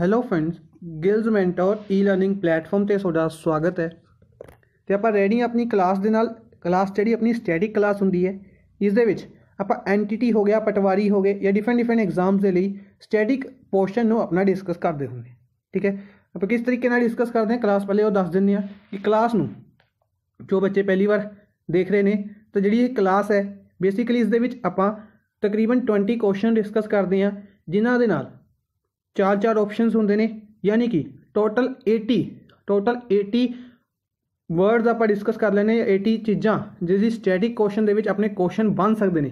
hello friends Gills mentor e learning platform ਤੇ ਤੁਹਾਡਾ ਸਵਾਗਤ ਹੈ ਤੇ ਆਪਾਂ ਰੈਡੀ ਆਪਣੀ ਕਲਾਸ ਦੇ ਨਾਲ ਕਲਾਸ ਜਿਹੜੀ ਆਪਣੀ ਸਟੈਟਿਕ ਕਲਾਸ ਹੁੰਦੀ ਹੈ ਇਸ ਦੇ ਵਿੱਚ ਆਪਾਂ ਐਂਟੀਟੀ ਹੋ ਗਿਆ ਪਟਵਾਰੀ ਹੋ ਗਏ ਜਾਂ ਡਿਫਰੈਂਟ ਡਿਫਰੈਂਟ ਐਗਜ਼ਾਮਸ ਦੇ ਲਈ ਸਟੈਟਿਕ ਪੋਰਸ਼ਨ ਨੂੰ ਆਪਣਾ ਡਿਸਕਸ ਕਰਦੇ ਹੁੰਦੇ ਠੀਕ ਹੈ ਆਪਾਂ ਕਿਸ ਤਰੀਕੇ ਨਾਲ ਡਿਸਕਸ ਕਰਦੇ ਹਾਂ ਕਲਾਸ ਪਹਿਲੇ ਉਹ ਦੱਸ ਦਿੰਦੇ ਆ ਕਿ ਕਲਾਸ ਨੂੰ ਜੋ ਬੱਚੇ ਪਹਿਲੀ ਵਾਰ ਦੇਖ ਰਹੇ ਨੇ ਤਾਂ ਜਿਹੜੀ ਇਹ ਕਲਾਸ ਹੈ ਬੇਸਿਕਲੀ ਇਸ ਦੇ ਵਿੱਚ ਆਪਾਂ ਤਕਰੀਬਨ 20 ਕੁਐਸਚਨ ਡਿਸਕਸ ਕਰਦੇ ਆ ਜਿਨ੍ਹਾਂ ਦੇ ਨਾਲ ਚਾਰ ਚਾਰ ਆਪਸ਼ਨਸ ਹੁੰਦੇ ਨੇ ਯਾਨੀ ਕਿ ਟੋਟਲ 80 ਟੋਟਲ 80 ਵਰਡਸ ਆਪਾਂ ਡਿਸਕਸ ਕਰ ਲੈਨੇ ਆ 80 ਚੀਜ਼ਾਂ ਜਿਸ ਦੀ ਸਟੈਟਿਕ ਕੁਐਸਚਨ ਦੇ ਵਿੱਚ ਆਪਣੇ ਕੁਐਸਚਨ ਬਣ ਸਕਦੇ ਨੇ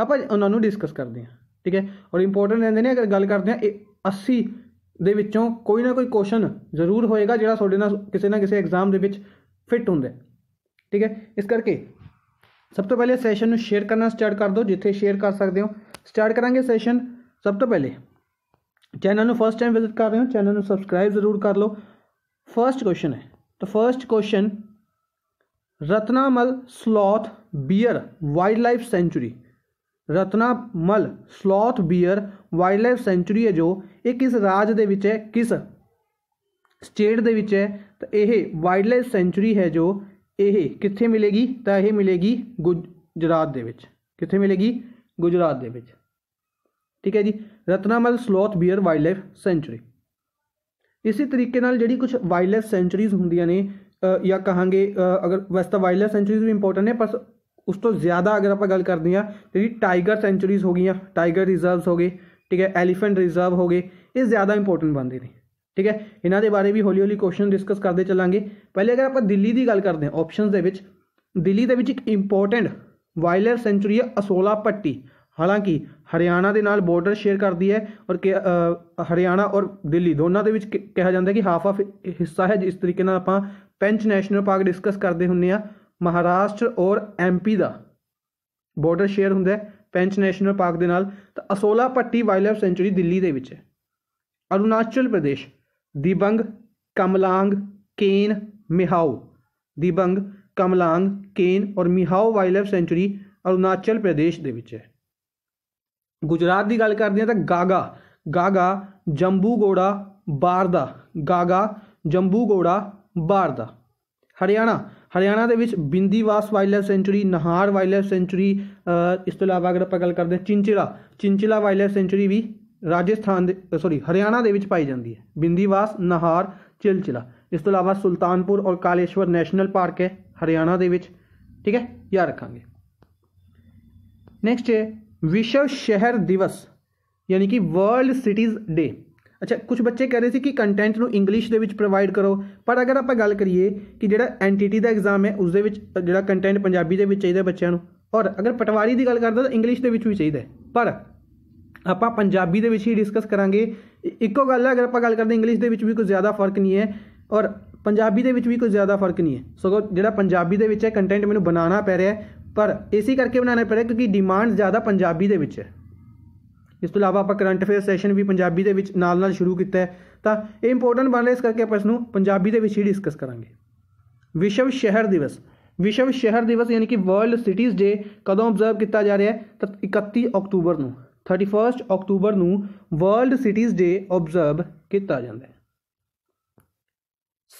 ਆਪਾਂ ਉਹਨਾਂ ਨੂੰ ਡਿਸਕਸ ਕਰਦੇ ਹਾਂ ਠੀਕ ਹੈ ਔਰ ਇੰਪੋਰਟੈਂਟ ਰਹਿੰਦੇ ਨੇ ਅਗਰ ਗੱਲ ਕਰਦੇ ਆ 80 ਦੇ ਵਿੱਚੋਂ ਕੋਈ ਨਾ ਕੋਈ ਕੁਐਸਚਨ ਜ਼ਰੂਰ ਹੋਏਗਾ ਜਿਹੜਾ ਤੁਹਾਡੇ ਨਾਲ ਕਿਸੇ ਨਾ ਕਿਸੇ ਐਗਜ਼ਾਮ ਦੇ ਵਿੱਚ ਫਿੱਟ ਹੁੰਦਾ ਹੈ ਠੀਕ ਹੈ ਇਸ ਕਰਕੇ ਸਭ ਤੋਂ ਪਹਿਲੇ ਸੈਸ਼ਨ ਨੂੰ ਸ਼ੇਅਰ ਕਰਨਾ ਸਟਾਰਟ ਕਰ ਦਿਓ ਜਿੱਥੇ ਸ਼ੇਅਰ ਕਰ ਸਕਦੇ ਹੋ ਸਟਾਰਟ ਕਰਾਂਗੇ ਸੈਸ਼ਨ ਸਭ ਤੋਂ ਪਹਿਲੇ ਚੈਨਲ ਨੂੰ ਫਰਸਟ ਟਾਈਮ ਵਿਜ਼ਿਟ ਕਰ ਰਹੇ ਹੋ ਚੈਨਲ ਨੂੰ ਸਬਸਕ੍ਰਾਈਬ ਜ਼ਰੂਰ ਕਰ ਲਓ ਫਰਸਟ ਕੁਐਸਚਨ ਹੈ ਤਾਂ first question Ratanmahal sloth bear wildlife sanctuary Ratanmahal sloth bear wildlife sanctuary ਹੈ ਜੋ ਇਹ ਕਿਸ ਰਾਜ ਦੇ ਵਿੱਚ ਹੈ ਕਿਸ ਸਟੇਟ ਦੇ ਵਿੱਚ ਹੈ ਤਾਂ ਇਹ ਵਾਈਲਡ ਲਾਈਫ ਸੈਂਚੁਰੀ ਹੈ ਜੋ ਇਹ ਕਿੱਥੇ ਮਿਲੇਗੀ ਤਾਂ ਇਹ ਮਿਲੇਗੀ ਗੁਜਰਾਤ ਦੇ ਵਿੱਚ ਕਿੱਥੇ ਮਿਲੇਗੀ ਗੁਜਰਾਤ ਦੇ ਵਿੱਚ ਠੀਕ ਹੈ ਜੀ Ratanmahal sloth bear wildlife sanctuary ਇਸੇ ਤਰੀਕੇ ਨਾਲ ਜਿਹੜੀ ਕੁਝ ਵਾਈਲਡਲਾਈਫ ਸੈਂਚਰੀਜ਼ ਹੁੰਦੀਆਂ ਨੇ ਜਾਂ ਕਹਾਂਗੇ ਅਗਰ ਵੈਸੇ ਤਾਂ ਵਾਈਲਡਲਾਈਫ ਸੈਂਚਰੀਜ਼ ਵੀ ਇੰਪੋਰਟੈਂਟ ਨੇ ਪਰ ਉਸ ਤੋਂ ਜ਼ਿਆਦਾ ਅਗਰ ਆਪਾਂ ਗੱਲ ਕਰਦੇ ਹਾਂ ਜਿਹੜੀ ਟਾਈਗਰ ਸੈਂਚਰੀਜ਼ ਹੋ ਗਈਆਂ ਟਾਈਗਰ ਰਿਜ਼ਰਵਸ ਹੋ ਗਏ ਠੀਕ ਹੈ ਐਲੀਫੈਂਟ ਰਿਜ਼ਰਵ ਹੋ ਗਏ ਇਹ ਜ਼ਿਆਦਾ ਇੰਪੋਰਟੈਂਟ ਬਣਦੇ ਨੇ ਠੀਕ ਹੈ ਇਹਨਾਂ ਦੇ ਬਾਰੇ ਵੀ ਹੌਲੀ ਹੌਲੀ ਕੁਐਸਚਨ ਡਿਸਕਸ ਕਰਦੇ ਚੱਲਾਂਗੇ ਪਹਿਲੇ ਅਗਰ ਆਪਾਂ ਦਿੱਲੀ ਦੀ ਗੱਲ ਕਰਦੇ ਹਾਂ ਆਪਸ਼ਨਸ ਦੇ ਵਿੱਚ ਦਿੱਲੀ ਦੇ ਵਿੱਚ ਇੱਕ ਇੰਪੋਰਟੈਂਟ ਵਾਈਲਡਲਾਈਫ ਸੈਂਚਰੀ ਹੈ ਅਸੋਲਾ ਪੱਟੀ ਹਾਲਾਂਕਿ ਹਰਿਆਣਾ ਦੇ ਨਾਲ ਬਾਰਡਰ ਸ਼ੇਅਰ ਕਰਦੀ ਹੈ ਔਰ ਹਰਿਆਣਾ ਔਰ ਦਿੱਲੀ ਦੋਨਾਂ ਦੇ ਵਿੱਚ ਕਿਹਾ ਜਾਂਦਾ ਕਿ ਹਾਫ ਆਫ ਹਿੱਸਾ ਹੈ ਜਿਸ ਤਰੀਕੇ ਨਾਲ ਆਪਾਂ ਪੈਂਚ ਨੈਸ਼ਨਲ ਪਾਰਕ ਡਿਸਕਸ ਕਰਦੇ ਹੁੰਨੇ ਆ ਮਹਾਰਾਸ਼ਟਰ ਔਰ ਐਮਪੀ ਦਾ ਬਾਰਡਰ ਸ਼ੇਅਰ ਹੁੰਦਾ ਪੈਂਚ ਨੈਸ਼ਨਲ ਪਾਰਕ ਦੇ ਨਾਲ ਤਾਂ ਅਸੋਲਾ ਪੱਟੀ ਵਾਈਲਡਲਾਈਫ ਸੈਂਚਰੀ ਦਿੱਲੀ ਦੇ ਵਿੱਚ ਹੈ ਅਰੁਣਾਚਲ ਪ੍ਰਦੇਸ਼ ਦੀਬੰਗ ਕਮਲਾਂਗ ਕੇਨ ਮਿਹਾਉ ਦੀਬੰਗ ਕਮਲਾਂਗ ਕੇਨ ਔਰ ਮਿਹਾਉ ਵਾਈਲਡਲਾਈਫ ਸੈਂਚਰੀ ਅਰੁਣਾਚਲ ਪ੍ਰਦੇਸ਼ ਦੇ ਵਿੱਚ ਹੈ ਗੁਜਰਾਤ ਦੀ ਗੱਲ ਕਰਦੇ ਆ ਤਾਂ ਗਾਗਾ ਗਾਗਾ ਜੰਬੂ ਗੋੜਾ ਬਾਰਦਾ ਗਾਗਾ ਜੰਬੂ ਗੋੜਾ ਬਾਰਦਾ ਹਰਿਆਣਾ ਹਰਿਆਣਾ ਦੇ ਵਿੱਚ Bhindawas wild sanctuary Nahar wild sanctuary ਇਸ ਤੋਂ ਇਲਾਵਾ ਅਗਰ ਆਪਾਂ ਗੱਲ ਕਰਦੇ ਚਿੰਚਿਲਾ ਚਿੰਚਿਲਾ ਵਾਈਲਡ ਸੈਂਚਰੀ ਵੀ ਰਾਜਸਥਾਨ ਦੇ ਸੌਰੀ ਹਰਿਆਣਾ ਦੇ ਵਿੱਚ ਪਾਈ ਜਾਂਦੀ ਹੈ ਬਿੰਦੀਵਾਸ ਨਹਾਰ ਚਿਲਚਿਲਾ ਇਸ ਤੋਂ ਇਲਾਵਾ ਸੁਲਤਾਨਪੁਰ ਔਰ ਕਾਲੇਸ਼ਵਰ ਨੈਸ਼ਨਲ ਪਾਰਕ ਹੈ ਹਰਿਆਣਾ ਦੇ ਵਿੱਚ ਠੀਕ ਹੈ ਯਾਦ ਰੱਖਾਂਗੇ ਨੈਕਸਟ ਹੈ विश्व शहर ਦਿਵਸ ਯਾਨੀ ਕਿ ਵਰਲਡ ਸਿਟੀਜ਼ ਡੇ ਅੱਛਾ ਕੁਝ ਬੱਚੇ ਕਹਿ ਰਹੇ ਸੀ ਕਿ ਕੰਟੈਂਟ ਨੂੰ ਇੰਗਲਿਸ਼ ਦੇ ਵਿੱਚ ਪ੍ਰੋਵਾਈਡ ਕਰੋ ਪਰ ਅਗਰ ਆਪਾਂ ਗੱਲ ਕਰੀਏ ਕਿ ਜਿਹੜਾ ਐਂਟੀਟੀ ਦਾ ਐਗਜ਼ਾਮ ਹੈ ਉਸ ਦੇ ਵਿੱਚ ਜਿਹੜਾ ਕੰਟੈਂਟ ਪੰਜਾਬੀ ਦੇ ਵਿੱਚ ਚਾਹੀਦਾ ਬੱਚਿਆਂ ਨੂੰ ਔਰ ਅਗਰ ਪਟਵਾਰੀ ਦੀ ਗੱਲ ਕਰਦਾ ਤਾਂ ਇੰਗਲਿਸ਼ ਦੇ ਵਿੱਚ ਵੀ ਚਾਹੀਦਾ ਪਰ ਆਪਾਂ ਪੰਜਾਬੀ ਦੇ ਵਿੱਚ ਹੀ ਡਿਸਕਸ ਕਰਾਂਗੇ ਇੱਕੋ ਗੱਲ ਹੈ ਅਗਰ ਆਪਾਂ ਗੱਲ ਕਰਦੇ ਇੰਗਲਿਸ਼ ਦੇ ਵਿੱਚ ਵੀ ਕੋਈ ਜ਼ਿਆਦਾ ਫਰਕ ਨਹੀਂ ਹੈ ਔਰ ਪੰਜਾਬੀ ਦੇ ਵਿੱਚ ਵੀ ਕੋਈ ਜ਼ਿਆਦਾ ਫਰਕ ਨਹੀਂ ਹੈ ਸੋ ਜਿਹੜਾ ਪੰਜਾਬੀ ਦੇ ਵਿੱਚ ਹੈ ਕੰਟੈਂਟ ਮੈਨੂੰ ਬਣਾਉਣਾ ਪੈ ਰਿਹਾ ਹੈ ਪਰ ਇਸੇ ਕਰਕੇ ਬਣਾਣਾ ਪੜਿਆ ਕਿਉਂਕਿ ਡਿਮਾਂਡ ਜ਼ਿਆਦਾ ਪੰਜਾਬੀ ਦੇ ਵਿੱਚ ਹੈ ਇਸ ਤੋਂ ਇਲਾਵਾ ਆਪਾਂ ਕਰੰਟ ਅਫੇਅਰ ਸੈਸ਼ਨ ਵੀ ਪੰਜਾਬੀ ਦੇ ਵਿੱਚ ਨਾਲ ਨਾਲ ਸ਼ੁਰੂ ਕੀਤਾ ਹੈ ਤਾਂ ਇਹ ਇੰਪੋਰਟੈਂਟ ਬਣ ਰਿਹਾ ਇਸ ਕਰਕੇ ਆਪਾਂ ਇਸ ਨੂੰ ਪੰਜਾਬੀ ਦੇ ਵਿੱਚ ਹੀ ਡਿਸਕਸ ਕਰਾਂਗੇ ਵਿਸ਼ਵ ਸ਼ਹਿਰ ਦਿਵਸ ਵਿਸ਼ਵ ਸ਼ਹਿਰ ਦਿਵਸ ਯਾਨੀ ਕਿ ਵਰਲਡ ਸਿਟੀਜ਼ ਡੇ ਕਦੋਂ ਆਬਜ਼ਰਵ ਕੀਤਾ ਜਾ ਰਿਹਾ ਹੈ ਤਾਂ 31 ਅਕਤੂਬਰ ਨੂੰ 31 ਅਕਤੂਬਰ ਨੂੰ ਵਰਲਡ ਸਿਟੀਜ਼ ਡੇ ਆਬਜ਼ਰਵ ਕੀਤਾ ਜਾਂਦਾ ਹੈ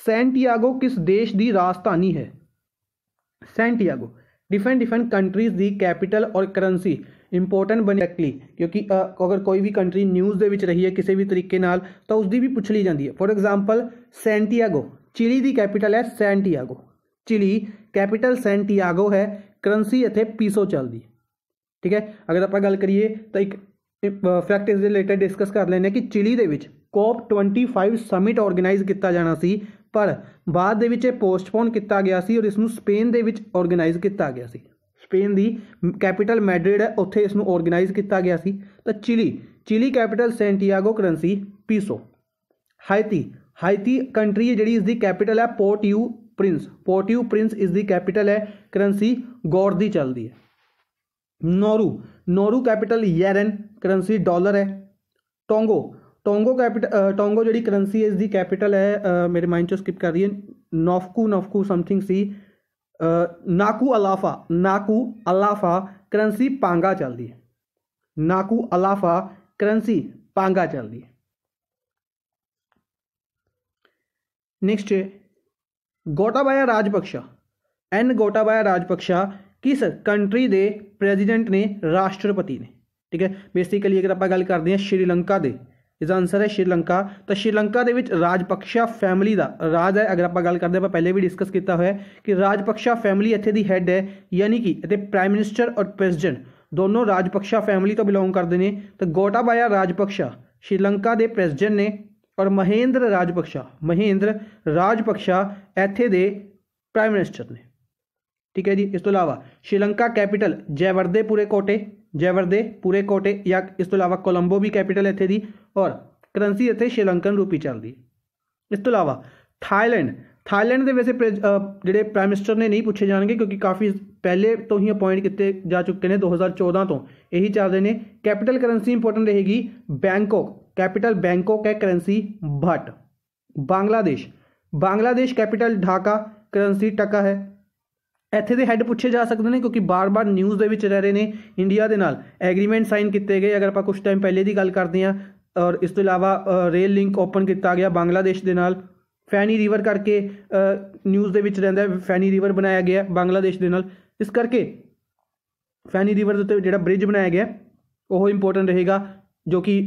ਸੈਂਟੀਆਗੋ ਕਿਸ ਦੇਸ਼ ਦੀ ਰਾਜਧਾਨੀ ਹੈ ਸੈਂਟੀਆਗੋ डिफरेंट डिफरेंट कंट्रीज ਦੀ ਕੈਪੀਟਲ ਔਰ ਕਰੰਸੀ ਇੰਪੋਰਟੈਂਟ ਬਣੀ ਸਕਦੀ ਕਿਉਂਕਿ ਅਗਰ ਕੋਈ ਵੀ ਕੰਟਰੀ ਨਿਊਜ਼ ਦੇ ਵਿੱਚ ਰਹੀ ਹੈ ਕਿਸੇ ਵੀ ਤਰੀਕੇ ਨਾਲ ਤਾਂ ਉਸ ਦੀ ਵੀ ਪੁੱਛ ਲਈ ਜਾਂਦੀ ਹੈ ਫੋਰ ਐਗਜ਼ਾਮਪਲ ਸੈਂਟੀਆਗੋ ਚਿਲੀ ਦੀ ਕੈਪੀਟਲ ਹੈ ਸੈਂਟੀਆਗੋ ਚਿਲੀ ਕੈਪੀਟਲ ਸੈਂਟੀਆਗੋ ਹੈ ਕਰੰਸੀ ਇੱਥੇ ਪੀਸੋ ਚੱਲਦੀ ਹੈ ਠੀਕ ਹੈ ਅਗਰ ਆਪਾਂ ਗੱਲ ਕਰੀਏ ਤਾਂ ਇੱਕ ਫੈਕਟ ਇਸ ਦੇ ਰਿਲੇਟਡ ਡਿਸਕਸ ਕਰ ਲੈਂਦੇ ਹਾਂ ਕਿ ਚਿਲੀ ਦੇ ਵਿੱਚ ਕੋਪ 25 ਸਮਿਟ ਆਰਗੇਨਾਈਜ਼ ਕੀਤਾ ਜਾਣਾ ਸੀ ਪਰ ਬਾਅਦ ਦੇ ਵਿੱਚ ਇਹ ਪੋਸਟਪੋਨ ਕੀਤਾ ਗਿਆ ਸੀ ਔਰ ਇਸ ਨੂੰ ਸਪੇਨ ਦੇ ਵਿੱਚ ਆਰਗੇਨਾਈਜ਼ ਕੀਤਾ ਗਿਆ ਸੀ ਸਪੇਨ ਦੀ ਕੈਪੀਟਲ ਮੈਡਰਿਡ ਹੈ ਉੱਥੇ ਇਸ ਨੂੰ ਆਰਗੇਨਾਈਜ਼ ਕੀਤਾ ਗਿਆ ਸੀ ਤਾਂ Chile Chile capital Santiago currency peso Haiti Haiti country ਜਿਹੜੀ ਇਸ ਦੀ ਕੈਪੀਟਲ ਹੈ Port au Prince Port au Prince ਇਸ ਦੀ ਕੈਪੀਟਲ ਹੈ ਕਰੰਸੀ ਗੌਰ ਦੀ ਚੱਲਦੀ ਹੈ Nauru Nauru capital Yaren currency dollar ਹੈ ਟੋਂਗੋ टोंगो कैपिटल टोंगो जी करंसी है इसकी कैपिटल है मेरे माइंड चो स्किप कर रही है नोफकू नोफकू समथिंग सी नाकू अलाफा नाकू अलाफा करंसी पांगा चलती है नाकू अलाफा करंसी पांगा चलती है नेक्स्ट गोटाबाया राजपक्षा एन गोटाबाया राजपक्षा किस कंट्री के प्रेजिडेंट ने राष्ट्रपति ने ठीक है बेसिकली अगर आप गल करते हैं श्रीलंका दे ਇਸਦਾ ਆਨਸਰ ਹੈ ਸ਼੍ਰੀਲੰਕਾ ਤਾਂ ਸ਼੍ਰੀਲੰਕਾ ਦੇ ਵਿੱਚ ਰਾਜਪਕਸ਼ਾ ਫੈਮਿਲੀ ਦਾ ਰਾਜ ਹੈ ਅਗਰ ਆਪਾਂ ਗੱਲ ਕਰਦੇ ਆਪਾਂ ਪਹਿਲੇ ਵੀ ਡਿਸਕਸ ਕੀਤਾ ਹੋਇਆ ਕਿ ਰਾਜਪਕਸ਼ਾ ਫੈਮਿਲੀ ਇੱਥੇ ਦੀ ਹੈੱਡ ਹੈ ਯਾਨੀ ਕਿ ਇੱਥੇ ਪ੍ਰਾਈਮ ਮਿਨਿਸਟਰ ਔਰ ਪ੍ਰੈਜ਼ੀਡੈਂਟ ਦੋਨੋਂ ਰਾਜਪਕਸ਼ਾ ਫੈਮਿਲੀ ਤੋਂ ਬਿਲੋਂਗ ਕਰਦੇ ਨੇ ਤਾਂ ਗੋਟਾਬਾਇਆ ਰਾਜਪਕਸ਼ਾ ਸ਼੍ਰੀਲੰਕਾ ਦੇ ਪ੍ਰੈਜ਼ੀਡੈਂਟ ਨੇ ਔਰ ਮਹਿੰਦਰ ਰਾਜਪਕਸ਼ਾ ਮਹਿੰਦਰ ਰਾਜਪਕਸ਼ਾ ਇੱਥੇ ਦੇ ਪ੍ਰਾਈਮ ਮਿਨਿਸਟਰ ਨੇ ਠੀਕ ਹੈ ਜੀ ਇਸ ਤੋਂ ਇਲਾਵਾ ਸ਼੍ਰੀਲੰਕਾ ਕੈਪੀਟਲ ਜੈਵਰਦੇਪੁਰੇ ਕੋਟੇ जयवर्दे पूरे कोटे या इस तो अलावा कोलंबो भी कैपिटल इतने की और करंसी इतने श्रीलंकन रूपी चलती इस तो अलावा थाईलैंड थाईलैंड वैसे प्रे जे प्राइम मिनिस्टर ने नहीं पूछे जाएंगे क्योंकि काफ़ी पहले तो ही अपॉइंट किए जा चुके हैं दो हज़ार चौदह तो यही चल रहे हैं कैपिटल करंसी इंपोर्टेंट रहेगी बैंकॉक कैपिटल बैंकॉक है currency baht Bangladesh Bangladesh capital Dhaka currency taka है ਇੱਥੇ ਦੇ ਹੈੱਡ ਪੁੱਛੇ ਜਾ ਸਕਦੇ ਨੇ ਕਿਉਂਕਿ ਬਾਰ-ਬਾਰ ਨਿਊਜ਼ ਦੇ ਵਿੱਚ ਰਹਿ ਰਹੇ ਨੇ ਇੰਡੀਆ ਦੇ ਨਾਲ ਐਗਰੀਮੈਂਟ ਸਾਈਨ ਕੀਤੇ ਗਏ ਅਗਰ ਆਪਾਂ ਕੁਝ ਟਾਈਮ ਪਹਿਲੇ ਦੀ ਗੱਲ ਕਰਦੇ ਹਾਂ ਔਰ ਇਸ ਤੋਂ ਇਲਾਵਾ ਰੇਲ ਲਿੰਕ ਓਪਨ ਕੀਤਾ ਗਿਆ ਬੰਗਲਾਦੇਸ਼ ਦੇ ਨਾਲ ਫੈਨੀ ਰਿਵਰ ਕਰਕੇ ਨਿਊਜ਼ ਦੇ ਵਿੱਚ ਰਹਿੰਦਾ ਫੈਨੀ ਰਿਵਰ ਬਣਾਇਆ ਗਿਆ ਬੰਗਲਾਦੇਸ਼ ਦੇ ਨਾਲ ਇਸ ਕਰਕੇ ਫੈਨੀ ਰਿਵਰ ਦੇ ਉੱਤੇ ਜਿਹੜਾ ਬ੍ਰਿਜ ਬਣਾਇਆ ਗਿਆ ਉਹ ਇੰਪੋਰਟੈਂਟ ਰਹੇਗਾ ਜੋ ਕਿ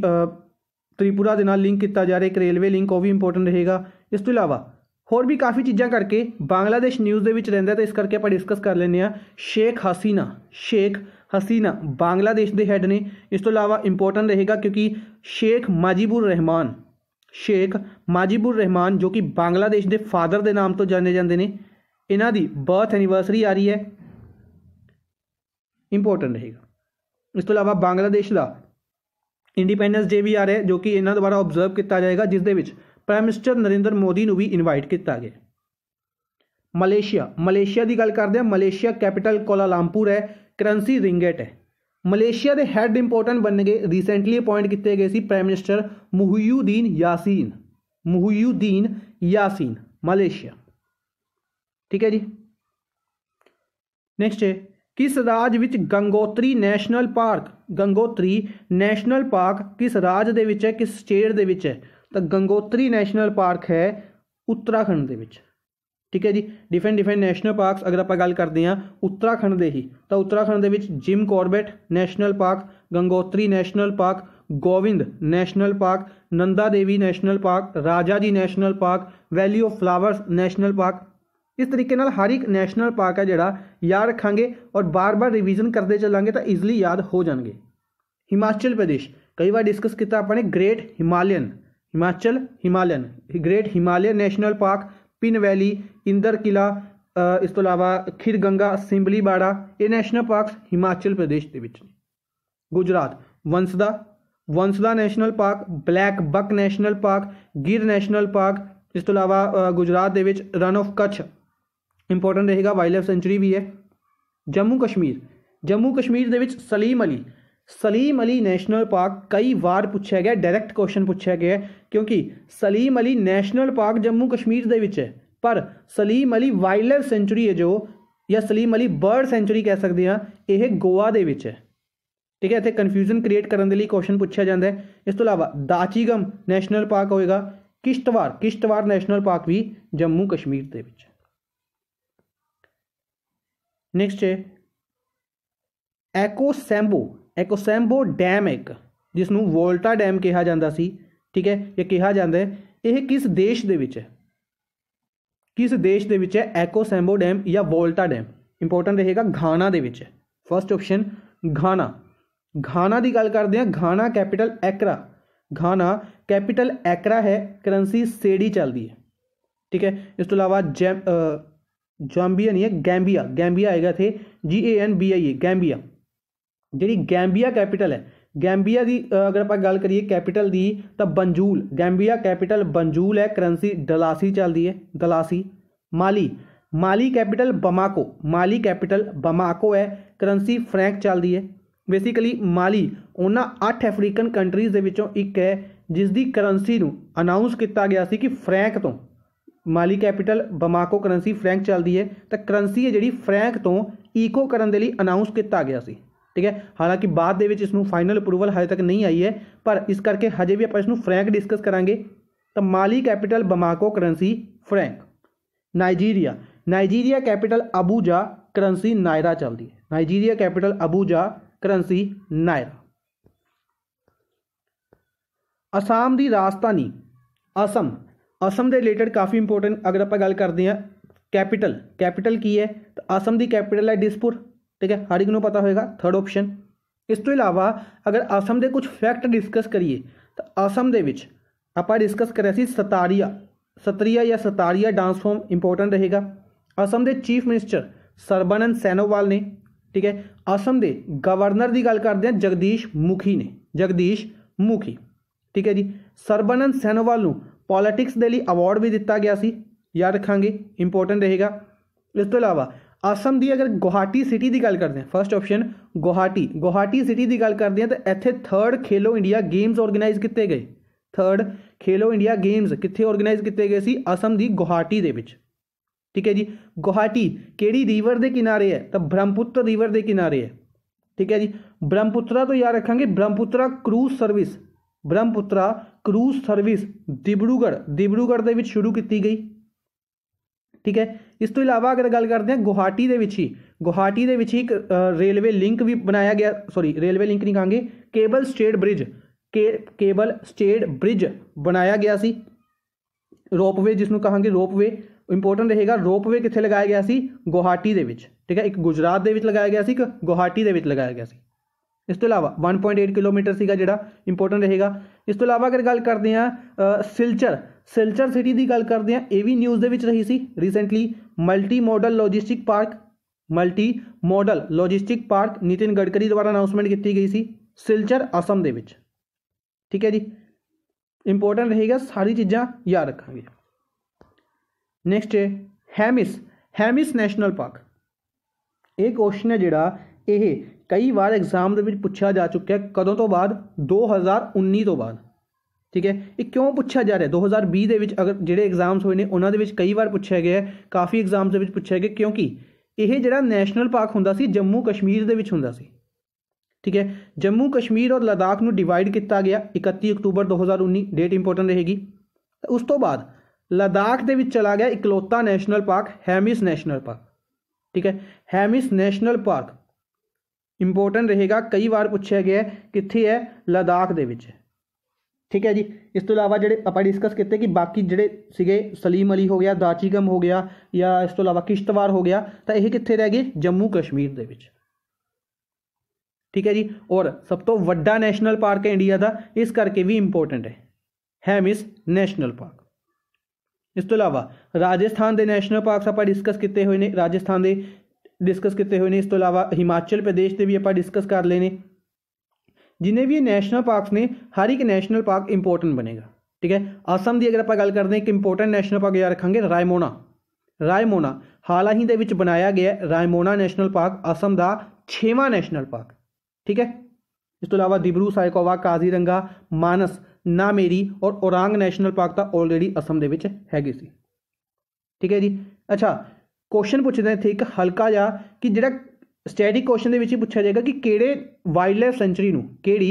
ਤ੍ਰਿਪੁਰਾ ਦੇ ਨਾਲ ਲਿੰਕ ਕੀਤਾ ਜਾ ਰਿਹਾ ਇੱਕ ਰੇਲਵੇ ਲਿੰਕ ਉਹ ਵੀ ਇੰਪੋਰਟੈਂਟ ਰਹੇਗਾ ਇਸ ਤੋਂ ਇਲਾਵਾ ਹੋਰ ਵੀ ਕਾਫੀ ਚੀਜ਼ਾਂ ਕਰਕੇ ਬੰਗਲਾਦੇਸ਼ ਨਿਊਜ਼ ਦੇ ਵਿੱਚ ਰਹਿੰਦਾ ਤਾਂ ਇਸ ਕਰਕੇ ਆਪਾਂ ਡਿਸਕਸ ਕਰ ਲੈਨੇ ਆ ਸ਼ੇਖ ਹਸੀਨਾ ਸ਼ੇਖ ਹਸੀਨਾ ਬੰਗਲਾਦੇਸ਼ ਦੇ ਹੈੱਡ ਨੇ ਇਸ ਤੋਂ ਇਲਾਵਾ ਇੰਪੋਰਟੈਂਟ ਰਹੇਗਾ ਕਿਉਂਕਿ ਸ਼ੇਖ ਮਾਜੀਬੁਰ ਰਹਿਮਾਨ ਸ਼ੇਖ ਮਾਜੀਬੁਰ ਰਹਿਮਾਨ ਜੋ ਕਿ ਬੰਗਲਾਦੇਸ਼ ਦੇ ਫਾਦਰ ਦੇ ਨਾਮ ਤੋਂ ਜਾਣੇ ਜਾਂਦੇ ਨੇ ਇਹਨਾਂ ਦੀ ਬਰਥ ਐਨੀਵਰਸਰੀ ਆ ਰਹੀ ਹੈ ਇੰਪੋਰਟੈਂਟ ਰਹੇਗਾ ਇਸ ਤੋਂ ਇਲਾਵਾ ਬੰਗਲਾਦੇਸ਼ ਦਾ ਇੰਡੀਪੈਂਡੈਂਸ ਡੇ ਵੀ ਆ ਰਿਹਾ ਜੋ ਕਿ ਇਹਨਾਂ ਦੁਆਰਾ ਆਬਜ਼ਰਵ ਕੀਤਾ ਜਾਏਗਾ ਜਿਸ ਦੇ ਵਿੱਚ ਪ੍ਰਾਈਮ ਮਿਨਿਸਟਰ ਨਰਿੰਦਰ ਮੋਦੀ ਨੂੰ ਵੀ ਇਨਵਾਈਟ ਕੀਤਾ ਗਿਆ ਮਲੇਸ਼ੀਆ ਮਲੇਸ਼ੀਆ ਦੀ ਗੱਲ ਕਰਦੇ ਹਾਂ ਮਲੇਸ਼ੀਆ ਕੈਪੀਟਲ ਕੋਲਾਲੰਪੁਰ ਹੈ ਕਰੰਸੀ ਰਿੰਗਟ ਹੈ ਮਲੇਸ਼ੀਆ ਦੇ ਹੈੱਡ ਇੰਪੋਰਟੈਂਟ ਬਣ ਗਏ ਰੀਸੈਂਟਲੀ ਅਪਾਇੰਟ ਕੀਤੇ ਗਏ ਸੀ prime minister Muhyiddin Yassin Muhyiddin Yassin Malaysia ਠੀਕ ਹੈ ਜੀ ਨੈਕਸਟ ਹੈ ਕਿਸ ਰਾਜ ਵਿੱਚ Gangotri national park Gangotri national park ਕਿਸ ਰਾਜ ਦੇ ਵਿੱਚ ਹੈ ਕਿਸ ਸਟੇਟ ਦੇ ਵਿੱਚ ਹੈ ਤਾਂ ਗੰਗੋਤਰੀ ਨੈਸ਼ਨਲ ਪਾਰਕ ਹੈ ਉੱਤਰਾਖੰਡ ਦੇ ਵਿੱਚ ਠੀਕ ਹੈ ਜੀ ਡਿਫਰੈਂਟ ਡਿਫਰੈਂਟ ਨੈਸ਼ਨਲ ਪਾਰਕਸ ਅਗਰ ਆਪਾਂ ਗੱਲ ਕਰਦੇ ਹਾਂ ਉੱਤਰਾਖੰਡ ਦੇ ਹੀ ਤਾਂ ਉੱਤਰਾਖੰਡ ਦੇ ਵਿੱਚ Jim Corbett national park Gangotri national park Govind national park Nanda Devi national park Rajaji national park valley of flowers national park ਇਸ ਤਰੀਕੇ ਨਾਲ ਹਰ ਇੱਕ ਨੈਸ਼ਨਲ ਪਾਰਕ ਹੈ ਜਿਹੜਾ ਯਾਦ ਰੱਖਾਂਗੇ ਔਰ ਬਾਰ-ਬਾਰ ਰਿਵੀਜ਼ਨ ਕਰਦੇ ਚੱਲਾਂਗੇ ਤਾਂ ਈਜ਼ਲੀ ਯਾਦ ਹੋ ਜਾਣਗੇ ਹਿਮਾਚਲ ਪ੍ਰਦੇਸ਼ ਕਈ ਵਾਰ ਡਿਸਕਸ ਕੀਤਾ ਆਪਾਂ ਨੇ great Himalayan Himachal Himalayan great Himalayan national park Pin valley Inder Kila इस तो अलावा खिर गंगा सिंबली बाड़ा ये नैशनल पार्क हिमाचल प्रदेश के Gujarat Vansda Vansda national park black buck national park Gir national park इस तो अलावा गुजरात के रन ऑफ कच्छ इंपोर्टेंट रहेगा वाइल्डलाइफ सेंचुरी भी है जम्मू कश्मीर जम्मू कश्मीर सलीम अली ਸਲੀਮ ਅਲੀ ਨੈਸ਼ਨਲ ਪਾਰਕ ਕਈ ਵਾਰ ਪੁੱਛਿਆ ਗਿਆ ਡਾਇਰੈਕਟ ਕੁਐਸਚਨ ਪੁੱਛਿਆ ਗਿਆ ਕਿਉਂਕਿ ਸਲੀਮ ਅਲੀ ਨੈਸ਼ਨਲ ਪਾਰਕ ਜੰਮੂ ਕਸ਼ਮੀਰ ਦੇ ਵਿੱਚ ਹੈ ਪਰ Salim Ali wildlife sanctuary ਹੈ ਜੋ ਜਾਂ ਸਲੀਮ ਅਲੀ ਬਰਡ ਸੈਂਚੁਰੀ ਕਹਿ ਸਕਦੇ ਹਾਂ ਇਹ ਗੋਆ ਦੇ ਵਿੱਚ ਹੈ ਠੀਕ ਹੈ ਇੱਥੇ ਕਨਫਿਊਜ਼ਨ ਕ੍ਰੀਏਟ ਕਰਨ ਦੇ ਲਈ ਕੁਐਸਚਨ ਪੁੱਛਿਆ ਜਾਂਦਾ ਹੈ ਇਸ ਤੋਂ ਇਲਾਵਾ ਦਾਚੀਗਮ ਨੈਸ਼ਨਲ ਪਾਰਕ ਹੋਏਗਾ ਕਿਸ਼ਤਵਾਰ ਕਿਸ਼ਤਵਾਰ ਨੈਸ਼ਨਲ ਪਾਰਕ ਵੀ ਜੰਮੂ ਕਸ਼ਮੀਰ ਦੇ ਵਿੱਚ ਨੈਕਸਟ ਹੈ ਐਕੋ ਸੈਂਬੋ ਐਕੋਸੈਂਬੋ ਡੈਮ ਇੱਕ ਜਿਸ ਨੂੰ ਵੋਲਟਾ ਡੈਮ ਕਿਹਾ ਜਾਂਦਾ ਸੀ ਠੀਕ ਹੈ ਇਹ ਕਿਹਾ ਜਾਂਦਾ ਹੈ ਇਹ ਕਿਸ ਦੇਸ਼ ਦੇ ਵਿੱਚ ਹੈ ਕਿਸ ਦੇਸ਼ ਦੇ ਵਿੱਚ ਹੈ ਐਕੋਸੈਂਬੋ ਡੈਮ ਜਾਂ ਵੋਲਟਾ ਡੈਮ ਇੰਪੋਰਟੈਂਟ ਰਹੇਗਾ ਘਾਣਾ ਦੇ ਵਿੱਚ ਫਰਸਟ ਆਪਸ਼ਨ ਘਾਣਾ ਘਾਣਾ ਦੀ ਗੱਲ ਕਰਦੇ ਹਾਂ ਘਾਣਾ ਕੈਪੀਟਲ ਐਕਰਾ ਘਾਣਾ ਕੈਪੀਟਲ ਐਕਰਾ ਹੈ ਕਰੰਸੀ ਸੇੜੀ ਚੱਲਦੀ ਹੈ ਠੀਕ ਹੈ ਇਸ ਤੋਂ ਇਲਾਵਾ ਜੈਂਬੀਆ ਨਹੀਂ ਹੈ ਗੈਂਬੀਆ ਗੈਂਬੀਆ ਆਏਗਾ ਇਥੇ ਜੀ ਏ ਐਨ ਬੀ ਆਈ ਏ ਗੈਂਬੀਆ ਜਿਹੜੀ ਗੈਂਬੀਆ ਕੈਪੀਟਲ ਹੈ ਗੈਂਬੀਆ ਦੀ ਅਗਰ ਆਪਾਂ ਗੱਲ ਕਰੀਏ ਕੈਪੀਟਲ ਦੀ ਤਾਂ ਬੰਜੂਲ ਗੈਂਬੀਆ ਕੈਪੀਟਲ ਬੰਜੂਲ ਹੈ ਕਰੰਸੀ ਡਲਾਸੀ ਚੱਲਦੀ ਹੈ ਡਲਾਸੀ ਮਾਲੀ ਮਾਲੀ ਕੈਪੀਟਲ ਬਮਾਕੋ ਮਾਲੀ ਕੈਪੀਟਲ ਬਮਾਕੋ ਹੈ ਕਰੰਸੀ ਫ੍ਰੈਂਕ ਚੱਲਦੀ ਹੈ ਬੇਸਿਕਲੀ ਮਾਲੀ ਉਹਨਾਂ 8 ਅਫਰੀਕਨ ਕੰਟਰੀਜ਼ ਦੇ ਵਿੱਚੋਂ ਇੱਕ ਹੈ ਜਿਸ ਦੀ ਕਰੰਸੀ ਨੂੰ ਅਨਾਉਂਸ ਕੀਤਾ ਗਿਆ ਸੀ ਕਿ ਫ੍ਰੈਂਕ ਤੋਂ ਮਾਲੀ ਕੈਪੀਟਲ ਬਮਾਕੋ ਕਰੰਸੀ ਫ੍ਰੈਂਕ ਚੱਲਦੀ ਹੈ ਤਾਂ ਕਰੰਸੀ ਹੈ ਜਿਹੜੀ ਫ੍ਰੈਂਕ ਤੋਂ ਈਕੋ ਕਰਨ ਦੇ ਲਈ ਅਨਾਉਂਸ ਕੀਤਾ ਗਿਆ ਸੀ ਠੀਕ ਹੈ ਹਾਲਾਂਕਿ ਬਾਅਦ ਦੇ ਵਿੱਚ ਇਸ ਨੂੰ ਫਾਈਨਲ ਅਪਰੂਵਲ ਹਜੇ ਤੱਕ ਨਹੀਂ ਆਈ ਹੈ ਪਰ ਇਸ ਕਰਕੇ ਹਜੇ ਵੀ ਆਪਾਂ ਇਸ ਨੂੰ ਫ੍ਰੈਂਕ ਡਿਸਕਸ ਕਰਾਂਗੇ ਤਾਂ Mali capital Bamako currency franc Nigeria Nigeria capital Abuja currency naira ਚੱਲਦੀ ਹੈ Nigeria capital Abuja currency naira Assam ਦੀ ਰਾਜਧਾਨੀ ਅਸਮ ਅਸਮ ਦੇ ਰਿਲੇਟਡ ਕਾਫੀ ਇੰਪੋਰਟੈਂਟ ਅਗਰ ਆਪਾਂ ਗੱਲ ਕਰਦੇ ਹਾਂ ਕੈਪੀਟਲ ਕੈਪੀਟਲ ਕੀ ਹੈ ਤਾਂ ਅਸਮ ਦੀ ਕੈਪੀਟਲ ਹੈ ਡਿਸਪੁਰ ਠੀਕ ਹੈ ਹਰ ਇੱਕ ਨੂੰ ਪਤਾ ਹੋਏਗਾ ਥਰਡ ਆਪਸ਼ਨ ਇਸ ਤੋਂ ਇਲਾਵਾ ਅਗਰ ਆਸਮ ਦੇ ਕੁਝ ਫੈਕਟ ਡਿਸਕਸ ਕਰੀਏ ਤਾਂ ਆਸਮ ਦੇ ਵਿੱਚ ਆਪਾਂ ਡਿਸਕਸ ਕਰਿਆ ਸੀ ਸਤਾਰੀਆ ਸਤਰੀਆ ਜਾਂ ਸਤਾਰੀਆ ਡਾਂਸ ਫਾਰਮ ਇੰਪੋਰਟੈਂਟ ਰਹੇਗਾ ਆਸਮ ਦੇ ਚੀਫ ਮਿਨਿਸਟਰ ਸਰਬਨੰਦ ਸੈਨੋਵਾਲ ਨੇ ਠੀਕ ਹੈ ਆਸਮ ਦੇ ਗਵਰਨਰ ਦੀ ਗੱਲ ਕਰਦੇ ਹਾਂ ਜਗਦੀਸ਼ ਮੁਖੀ ਨੇ ਜਗਦੀਸ਼ ਮੁਖੀ ਠੀਕ ਹੈ ਜੀ ਸਰਬਨੰਦ ਸੈਨੋਵਾਲ ਨੂੰ ਪੋਲਿਟਿਕਸ ਦੇ ਲਈ ਅਵਾਰਡ ਵੀ ਦਿੱਤਾ ਗਿਆ ਸੀ ਯਾਦ ਰੱਖਾਂਗੇ ਇੰਪੋਰਟੈਂਟ ਰਹੇਗਾ ਇਸ ਤੋਂ ਇਲਾਵਾ ਆਸਮ ਦੀ ਅਗਰ ਗੁਹਾਟੀ ਸਿਟੀ ਦੀ ਗੱਲ ਕਰਦੇ ਹਾਂ first option Guwahati Guwahati city ਦੀ ਗੱਲ ਕਰਦੇ ਹਾਂ ਤਾਂ ਇੱਥੇ third Khelo India games organize ਕੀਤੇ ਗਏ ਥਰਡ ਖੇਲੋ ਇੰਡੀਆ ਗੇਮਸ ਕਿੱਥੇ ਆਰਗੇਨਾਈਜ਼ ਕੀਤੇ ਗਏ ਸੀ ਆਸਮ ਦੀ ਗੁਹਾਟੀ ਦੇ ਵਿੱਚ ਠੀਕ ਹੈ ਜੀ ਗੁਹਾਟੀ ਕਿਹੜੀ ਰਿਵਰ ਦੇ ਕਿਨਾਰੇ ਹੈ ਤਾਂ ਬ੍ਰਹਮਪੁੱਤਰ ਰਿਵਰ ਦੇ ਕਿਨਾਰੇ ਹੈ ਠੀਕ ਹੈ ਜੀ ਬ੍ਰਹਮਪੁੱਤਰਾ ਤੋਂ ਯਾਦ ਰੱਖਾਂਗੇ Brahmaputra cruise service Brahmaputra cruise service Dibrugarh Dibrugarh ਦੇ ਵਿੱਚ ਸ਼ੁਰੂ ਕੀਤੀ ਗਈ ठीक है इस तो इलावा अगर गल करते हैं गुवाहाटी के गुवाहाटी के एक रेलवे लिंक भी बनाया गया सॉरी रेलवे लिंक नहीं कहेंगे केबल स्टेट ब्रिज के केबल स्टेट ब्रिज बनाया गया सी रोपवे जिसनों कहेंगे रोपवे इंपोर्टेंट रहेगा रोपवे कितने लगाया गया सी गुहाटी के ठीक है एक गुजरात के लगाया गया एक गुहाटी के लगाया गया इस अलावा तो वन पॉइंट एट किलोमीटर से जोड़ा इंपोर्टेंट रहेगा इस अलावा तो अगर गल करते हैं सिलचर ਸਿਲਚਰ ਸਿਟੀ ਦੀ ਗੱਲ ਕਰਦੇ ਆ ਇਹ ਵੀ ਨਿਊਜ਼ ਦੇ ਵਿੱਚ ਰਹੀ ਸੀ recently multi modal logistic park multi modal logistic park Nitin Gadkari ਦੁਆਰਾ ਅਨਾਉਂਸਮੈਂਟ ਕੀਤੀ ਗਈ ਸੀ ਸਿਲਚਰ ਅਸਮ ਦੇ ਵਿੱਚ ਠੀਕ ਹੈ ਜੀ ਇੰਪੋਰਟੈਂਟ ਰਹੇਗਾ ਸਾਰੀ ਚੀਜ਼ਾਂ ਯਾਦ ਰੱਖਾਂਗੇ ਨੈਕਸਟ ਹੈ ਹੈਮਿਸ ਹੈਮਿਸ ਨੈਸ਼ਨਲ ਪਾਰਕ ਇਹ ਕੁਐਸਚਨ ਹੈ ਜਿਹੜਾ ਇਹ ਕਈ ਵਾਰ ਐਗਜ਼ਾਮ ਦੇ ਵਿੱਚ ਪੁੱਛਿਆ ਜਾ ਚੁੱਕਿਆ ਕਦੋਂ ਤੋਂ ਬਾਅਦ 2019 ਤੋਂ ਬਾਅਦ ਠੀਕ ਹੈ ਇਹ ਕਿਉਂ ਪੁੱਛਿਆ ਜਾ ਰਿਹਾ 2020 ਦੇ ਵਿੱਚ ਅਗਰ ਜਿਹੜੇ ਐਗਜ਼ਾਮਸ ਹੋਏ ਨੇ ਉਹਨਾਂ ਦੇ ਵਿੱਚ ਕਈ ਵਾਰ ਪੁੱਛਿਆ ਗਿਆ ਹੈ ਕਾਫੀ ਐਗਜ਼ਾਮਸ ਦੇ ਵਿੱਚ ਪੁੱਛਿਆ ਗਿਆ ਕਿਉਂਕਿ ਇਹ ਜਿਹੜਾ ਨੈਸ਼ਨਲ ਪਾਰਕ ਹੁੰਦਾ ਸੀ ਜੰਮੂ ਕਸ਼ਮੀਰ ਦੇ ਵਿੱਚ ਹੁੰਦਾ ਸੀ ਠੀਕ ਹੈ ਜੰਮੂ ਕਸ਼ਮੀਰ ਔਰ ਲਦਾਖ ਨੂੰ ਡਿਵਾਈਡ ਕੀਤਾ ਗਿਆ 31 ਅਕਤੂਬਰ 2019 ਡੇਟ ਇੰਪੋਰਟੈਂਟ ਰਹੇਗੀ ਉਸ ਤੋਂ ਬਾਅਦ ਲਦਾਖ ਦੇ ਵਿੱਚ ਚਲਾ ਗਿਆ ਇਕਲੋਤਾ national park Hemis national park ਠੀਕ ਹੈ ਹੈਮਿਸ ਨੈਸ਼ਨਲ ਪਾਰਕ ਇੰਪੋਰਟੈਂਟ ਰਹੇਗਾ ਕਈ ਵਾਰ ਪੁੱਛਿਆ ਗਿਆ ਕਿੱਥੇ ਹੈ ਲਦਾਖ ਦੇ ਵਿੱਚ ਠੀਕ ਹੈ ਜੀ ਇਸ ਤੋਂ ਇਲਾਵਾ ਜਿਹੜੇ ਆਪਾਂ ਡਿਸਕਸ ਕੀਤੇ ਕਿ ਬਾਕੀ ਜਿਹੜੇ ਸੀਗੇ ਸਲੀਮ ਅਲੀ ਹੋ ਗਿਆ ਦਾਚੀਗਮ ਹੋ ਗਿਆ ਜਾਂ ਇਸ ਤੋਂ ਇਲਾਵਾ ਕਿਸ਼ਤਵਾਰ ਹੋ ਗਿਆ ਤਾਂ ਇਹ ਕਿੱਥੇ ਰਹਿ ਗਏ ਜੰਮੂ ਕਸ਼ਮੀਰ ਦੇ ਵਿੱਚ ਠੀਕ ਹੈ ਜੀ ਔਰ ਸਭ ਤੋਂ ਵੱਡਾ ਨੈਸ਼ਨਲ ਪਾਰਕ ਹੈ ਇੰਡੀਆ ਦਾ ਇਸ ਕਰਕੇ ਵੀ ਇੰਪੋਰਟੈਂਟ ਹੈ ਹੈਮਿਸ ਨੈਸ਼ਨਲ ਪਾਰਕ ਇਸ ਤੋਂ ਇਲਾਵਾ ਰਾਜਸਥਾਨ ਦੇ ਨੈਸ਼ਨਲ ਪਾਰਕਸ ਆਪਾਂ ਡਿਸਕਸ ਕੀਤੇ ਹੋਏ ਨੇ ਰਾਜਸਥਾਨ ਦੇ ਡਿਸਕਸ ਕੀਤੇ ਹੋਏ ਨੇ ਇਸ ਤੋਂ ਇਲਾਵਾ ਹਿਮਾਚਲ ਪ੍ਰਦੇਸ਼ ਤੇ ਵੀ ਆਪਾਂ ਡਿਸਕਸ ਕਰ ਲਏ ਨੇ ਜਿੰਨੇ ਵੀ ਨੈਸ਼ਨਲ ਪਾਰਕਸ ਨੇ ਹਰ ਇੱਕ ਨੈਸ਼ਨਲ ਪਾਰਕ ਇੰਪੋਰਟੈਂਟ ਬਣੇਗਾ ਠੀਕ ਹੈ ਅਸਮ ਦੀ ਅਗਰ ਆਪਾਂ ਗੱਲ ਕਰਦੇ ਹਾਂ ਇੱਕ ਇੰਪੋਰਟੈਂਟ ਨੈਸ਼ਨਲ ਪਾਰਕ ਯਾ ਰੱਖਾਂਗੇ ਰਾਇਮੋਨਾ ਰਾਇਮੋਨਾ ਹਾਲ ਹੀ ਦੇ ਵਿੱਚ ਬਣਾਇਆ ਗਿਆ ਰਾਇਮੋਨਾ ਨੈਸ਼ਨਲ ਪਾਰਕ ਅਸਮ ਦਾ 6ਵਾਂ ਨੈਸ਼ਨਲ ਪਾਰਕ ਠੀਕ ਹੈ ਇਸ ਤੋਂ ਇਲਾਵਾ ਦਿਬਰੂ ਸਾਈਕੋਵਾ ਕਾਜ਼ੀਰੰਗਾ ਮਾਨਸ ਨਾਮੇਰੀ ਔਰ ਔਰਾਂਗ ਨੈਸ਼ਨਲ ਪਾਰਕ ਤਾਂ ਆਲਰੇਡੀ ਅਸਮ ਦੇ ਵਿੱਚ ਹੈਗੇ ਸੀ ਠੀਕ ਹੈ ਜੀ ਅੱਛਾ ਕੁਐਸਚਨ ਪੁੱਛਦੇ ਨੇ ਇੱਕ ਹਲਕਾ ਜਿਹਾ ਕਿ ਜਿਹੜਾ ਸਟੈਟਿਕ ਕੁਐਸਚਨ ਦੇ ਵਿੱਚ ਹੀ ਪੁੱਛਿਆ ਜਾਏਗਾ ਕਿ ਕਿਹੜੇ ਵਾਈਲਡ ਲਾਈਫ ਸੈਂਚਰੀ ਨੂੰ ਕਿਹੜੀ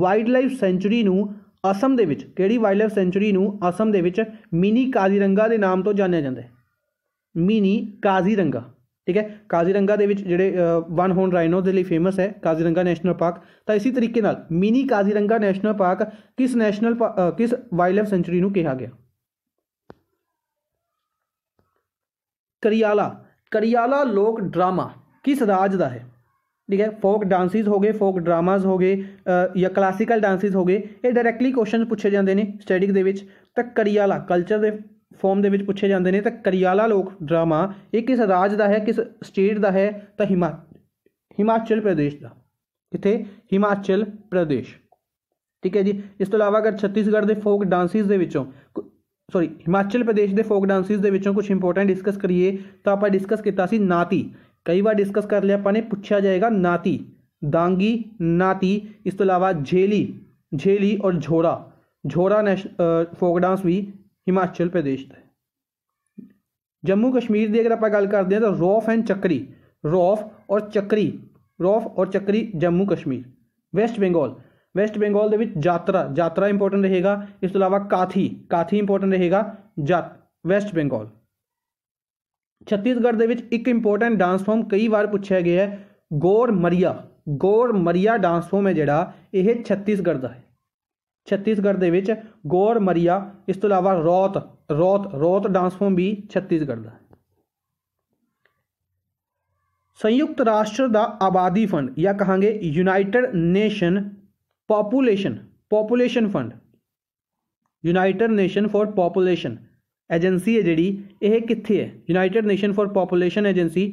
ਵਾਈਲਡ ਲਾਈਫ ਸੈਂਚਰੀ ਨੂੰ ਅਸਮ ਦੇ ਵਿੱਚ ਕਿਹੜੀ ਵਾਈਲਡ ਲਾਈਫ ਸੈਂਚਰੀ ਨੂੰ ਅਸਮ ਦੇ ਵਿੱਚ ਮਿਨੀ ਕਾਜ਼ੀਰੰਗਾ ਦੇ ਨਾਮ ਤੋਂ ਜਾਣਿਆ ਜਾਂਦਾ ਹੈ ਮਿਨੀ ਕਾਜ਼ੀਰੰਗਾ ਠੀਕ ਹੈ ਕਾਜ਼ੀਰੰਗਾ ਦੇ ਵਿੱਚ ਜਿਹੜੇ ਵਨ ਹੋਰਨ ਰਾਈਨੋ ਦੇ ਲਈ ਫੇਮਸ ਹੈ ਕਾਜ਼ੀਰੰਗਾ ਨੈਸ਼ਨਲ ਪਾਰਕ ਤਾਂ ਇਸੇ ਤਰੀਕੇ ਨਾਲ ਮਿਨੀ ਕਾਜ਼ੀਰੰਗਾ ਨੈਸ਼ਨਲ ਪਾਰਕ ਕਿਸ ਨੈਸ਼ਨਲ ਕਿਸ ਵਾਈਲਡ ਲਾਈਫ ਸੈਂਚਰੀ ਨੂੰ ਕਿਹਾ ਗਿਆ ਕਰਿਆਲਾ ਕਰਿਆਲਾ ਲੋਕ ਡਰਾਮਾ किस ਰਾਜ ਦਾ ਹੈ ਠੀਕ ਹੈ ਫੋਕ ਡਾਂਸਿਸ ਹੋ ਗਏ ਫੋਕ ਡਰਾਮਾਸ ਹੋ ਗਏ ਜਾਂ ਕਲਾਸਿਕਲ ਡਾਂਸਿਸ ਹੋ ਗਏ ਇਹ ਡਾਇਰੈਕਟਲੀ ਕੁਐਸਚਨ ਪੁੱਛੇ ਜਾਂਦੇ ਨੇ ਸਟੈਟਿਕ ਦੇ ਵਿੱਚ ਤਾਂ ਕਰੀਆਲਾ ਕਲਚਰ ਦੇ ਫਾਰਮ ਦੇ ਵਿੱਚ ਪੁੱਛੇ ਜਾਂਦੇ ਨੇ ਤਾਂ ਕਰੀਆਲਾ ਲੋਕ ਡਰਾਮਾ ਇਹ ਕਿਸ ਰਾਜ ਦਾ ਹੈ ਕਿਸ ਸਟੇਟ ਦਾ ਹੈ ਤਾਂ ਹਿਮਾ ਹਿਮਾਚਲ ਪ੍ਰਦੇਸ਼ ਦਾ ਕਿਥੇ ਹਿਮਾਚਲ ਪ੍ਰਦੇਸ਼ ਠੀਕ ਹੈ ਜੀ ਇਸ ਤੋਂ ਇਲਾਵਾ ਅਗਰ ਛੱਤੀਸਗੜ੍ਹ ਦੇ ਫੋਕ ਡਾਂਸਿਸ ਦੇ ਵਿੱਚੋਂ ਸੌਰੀ ਹਿਮਾਚਲ ਪ੍ਰਦੇਸ਼ ਦੇ ਫੋਕ ਡਾਂਸਿਸ ਦੇ ਵਿੱਚੋਂ ਕੁਝ ਇੰਪੋਰਟੈਂਟ ਡਿਸਕਸ ਕਰੀਏ ਤਾਂ ਆਪਾਂ ਡਿਸਕਸ ਕੀਤਾ ਸੀ ਨਾਤੀ कई बार डिस्कस कर लिया अपने पूछा जाएगा नाती दांगी नाती इसके अलावा झेली झेली और झोरा झोरा फोक डांस भी हिमाचल प्रदेश है जम्मू कश्मीर की अगर आप गल करते हैं तो रौफ एंड चक्री रौफ और चक्री रौफ और चक्री जम्मू कश्मीर वेस्ट बंगाल वेस्ट बंगाल यात्रा यात्रा इंपोर्टेंट रहेगा इसके अलावा काथी काथी इंपोर्टेंट रहेगा जा वेस्ट बंगाल ਛੱਤੀਸਗੜ੍ਹ ਦੇ ਵਿੱਚ ਇੱਕ ਇੰਪੋਰਟੈਂਟ ਡਾਂਸ ਫਾਰਮ ਕਈ ਵਾਰ ਪੁੱਛਿਆ ਗਿਆ ਹੈ ਗੌਰ ਮਰੀਆ ਗੌਰ ਮਰੀਆ ਡਾਂਸ ਫਾਰਮ ਹੈ ਜਿਹੜਾ ਇਹ ਛੱਤੀਸਗੜ੍ਹ ਦਾ ਹੈ ਛੱਤੀਸਗੜ੍ਹ ਦੇ ਵਿੱਚ ਗੌਰ ਮਰੀਆ ਇਸ ਤੋਂ ਇਲਾਵਾ ਰੌਤ ਰੌਤ ਰੌਤ ਡਾਂਸ ਫਾਰਮ ਵੀ ਛੱਤੀਸਗੜ੍ਹ ਦਾ ਹੈ ਸੰਯੁਕਤ ਰਾਸ਼ਟਰ ਦਾ ਆਬਾਦੀ ਫੰਡ ਜਾਂ ਕਹਾਂਗੇ United Nation population population fund United Nation for population agency ਹੈ ਜਿਹੜੀ ਇਹ ਕਿੱਥੇ ਹੈ United Nation for population agency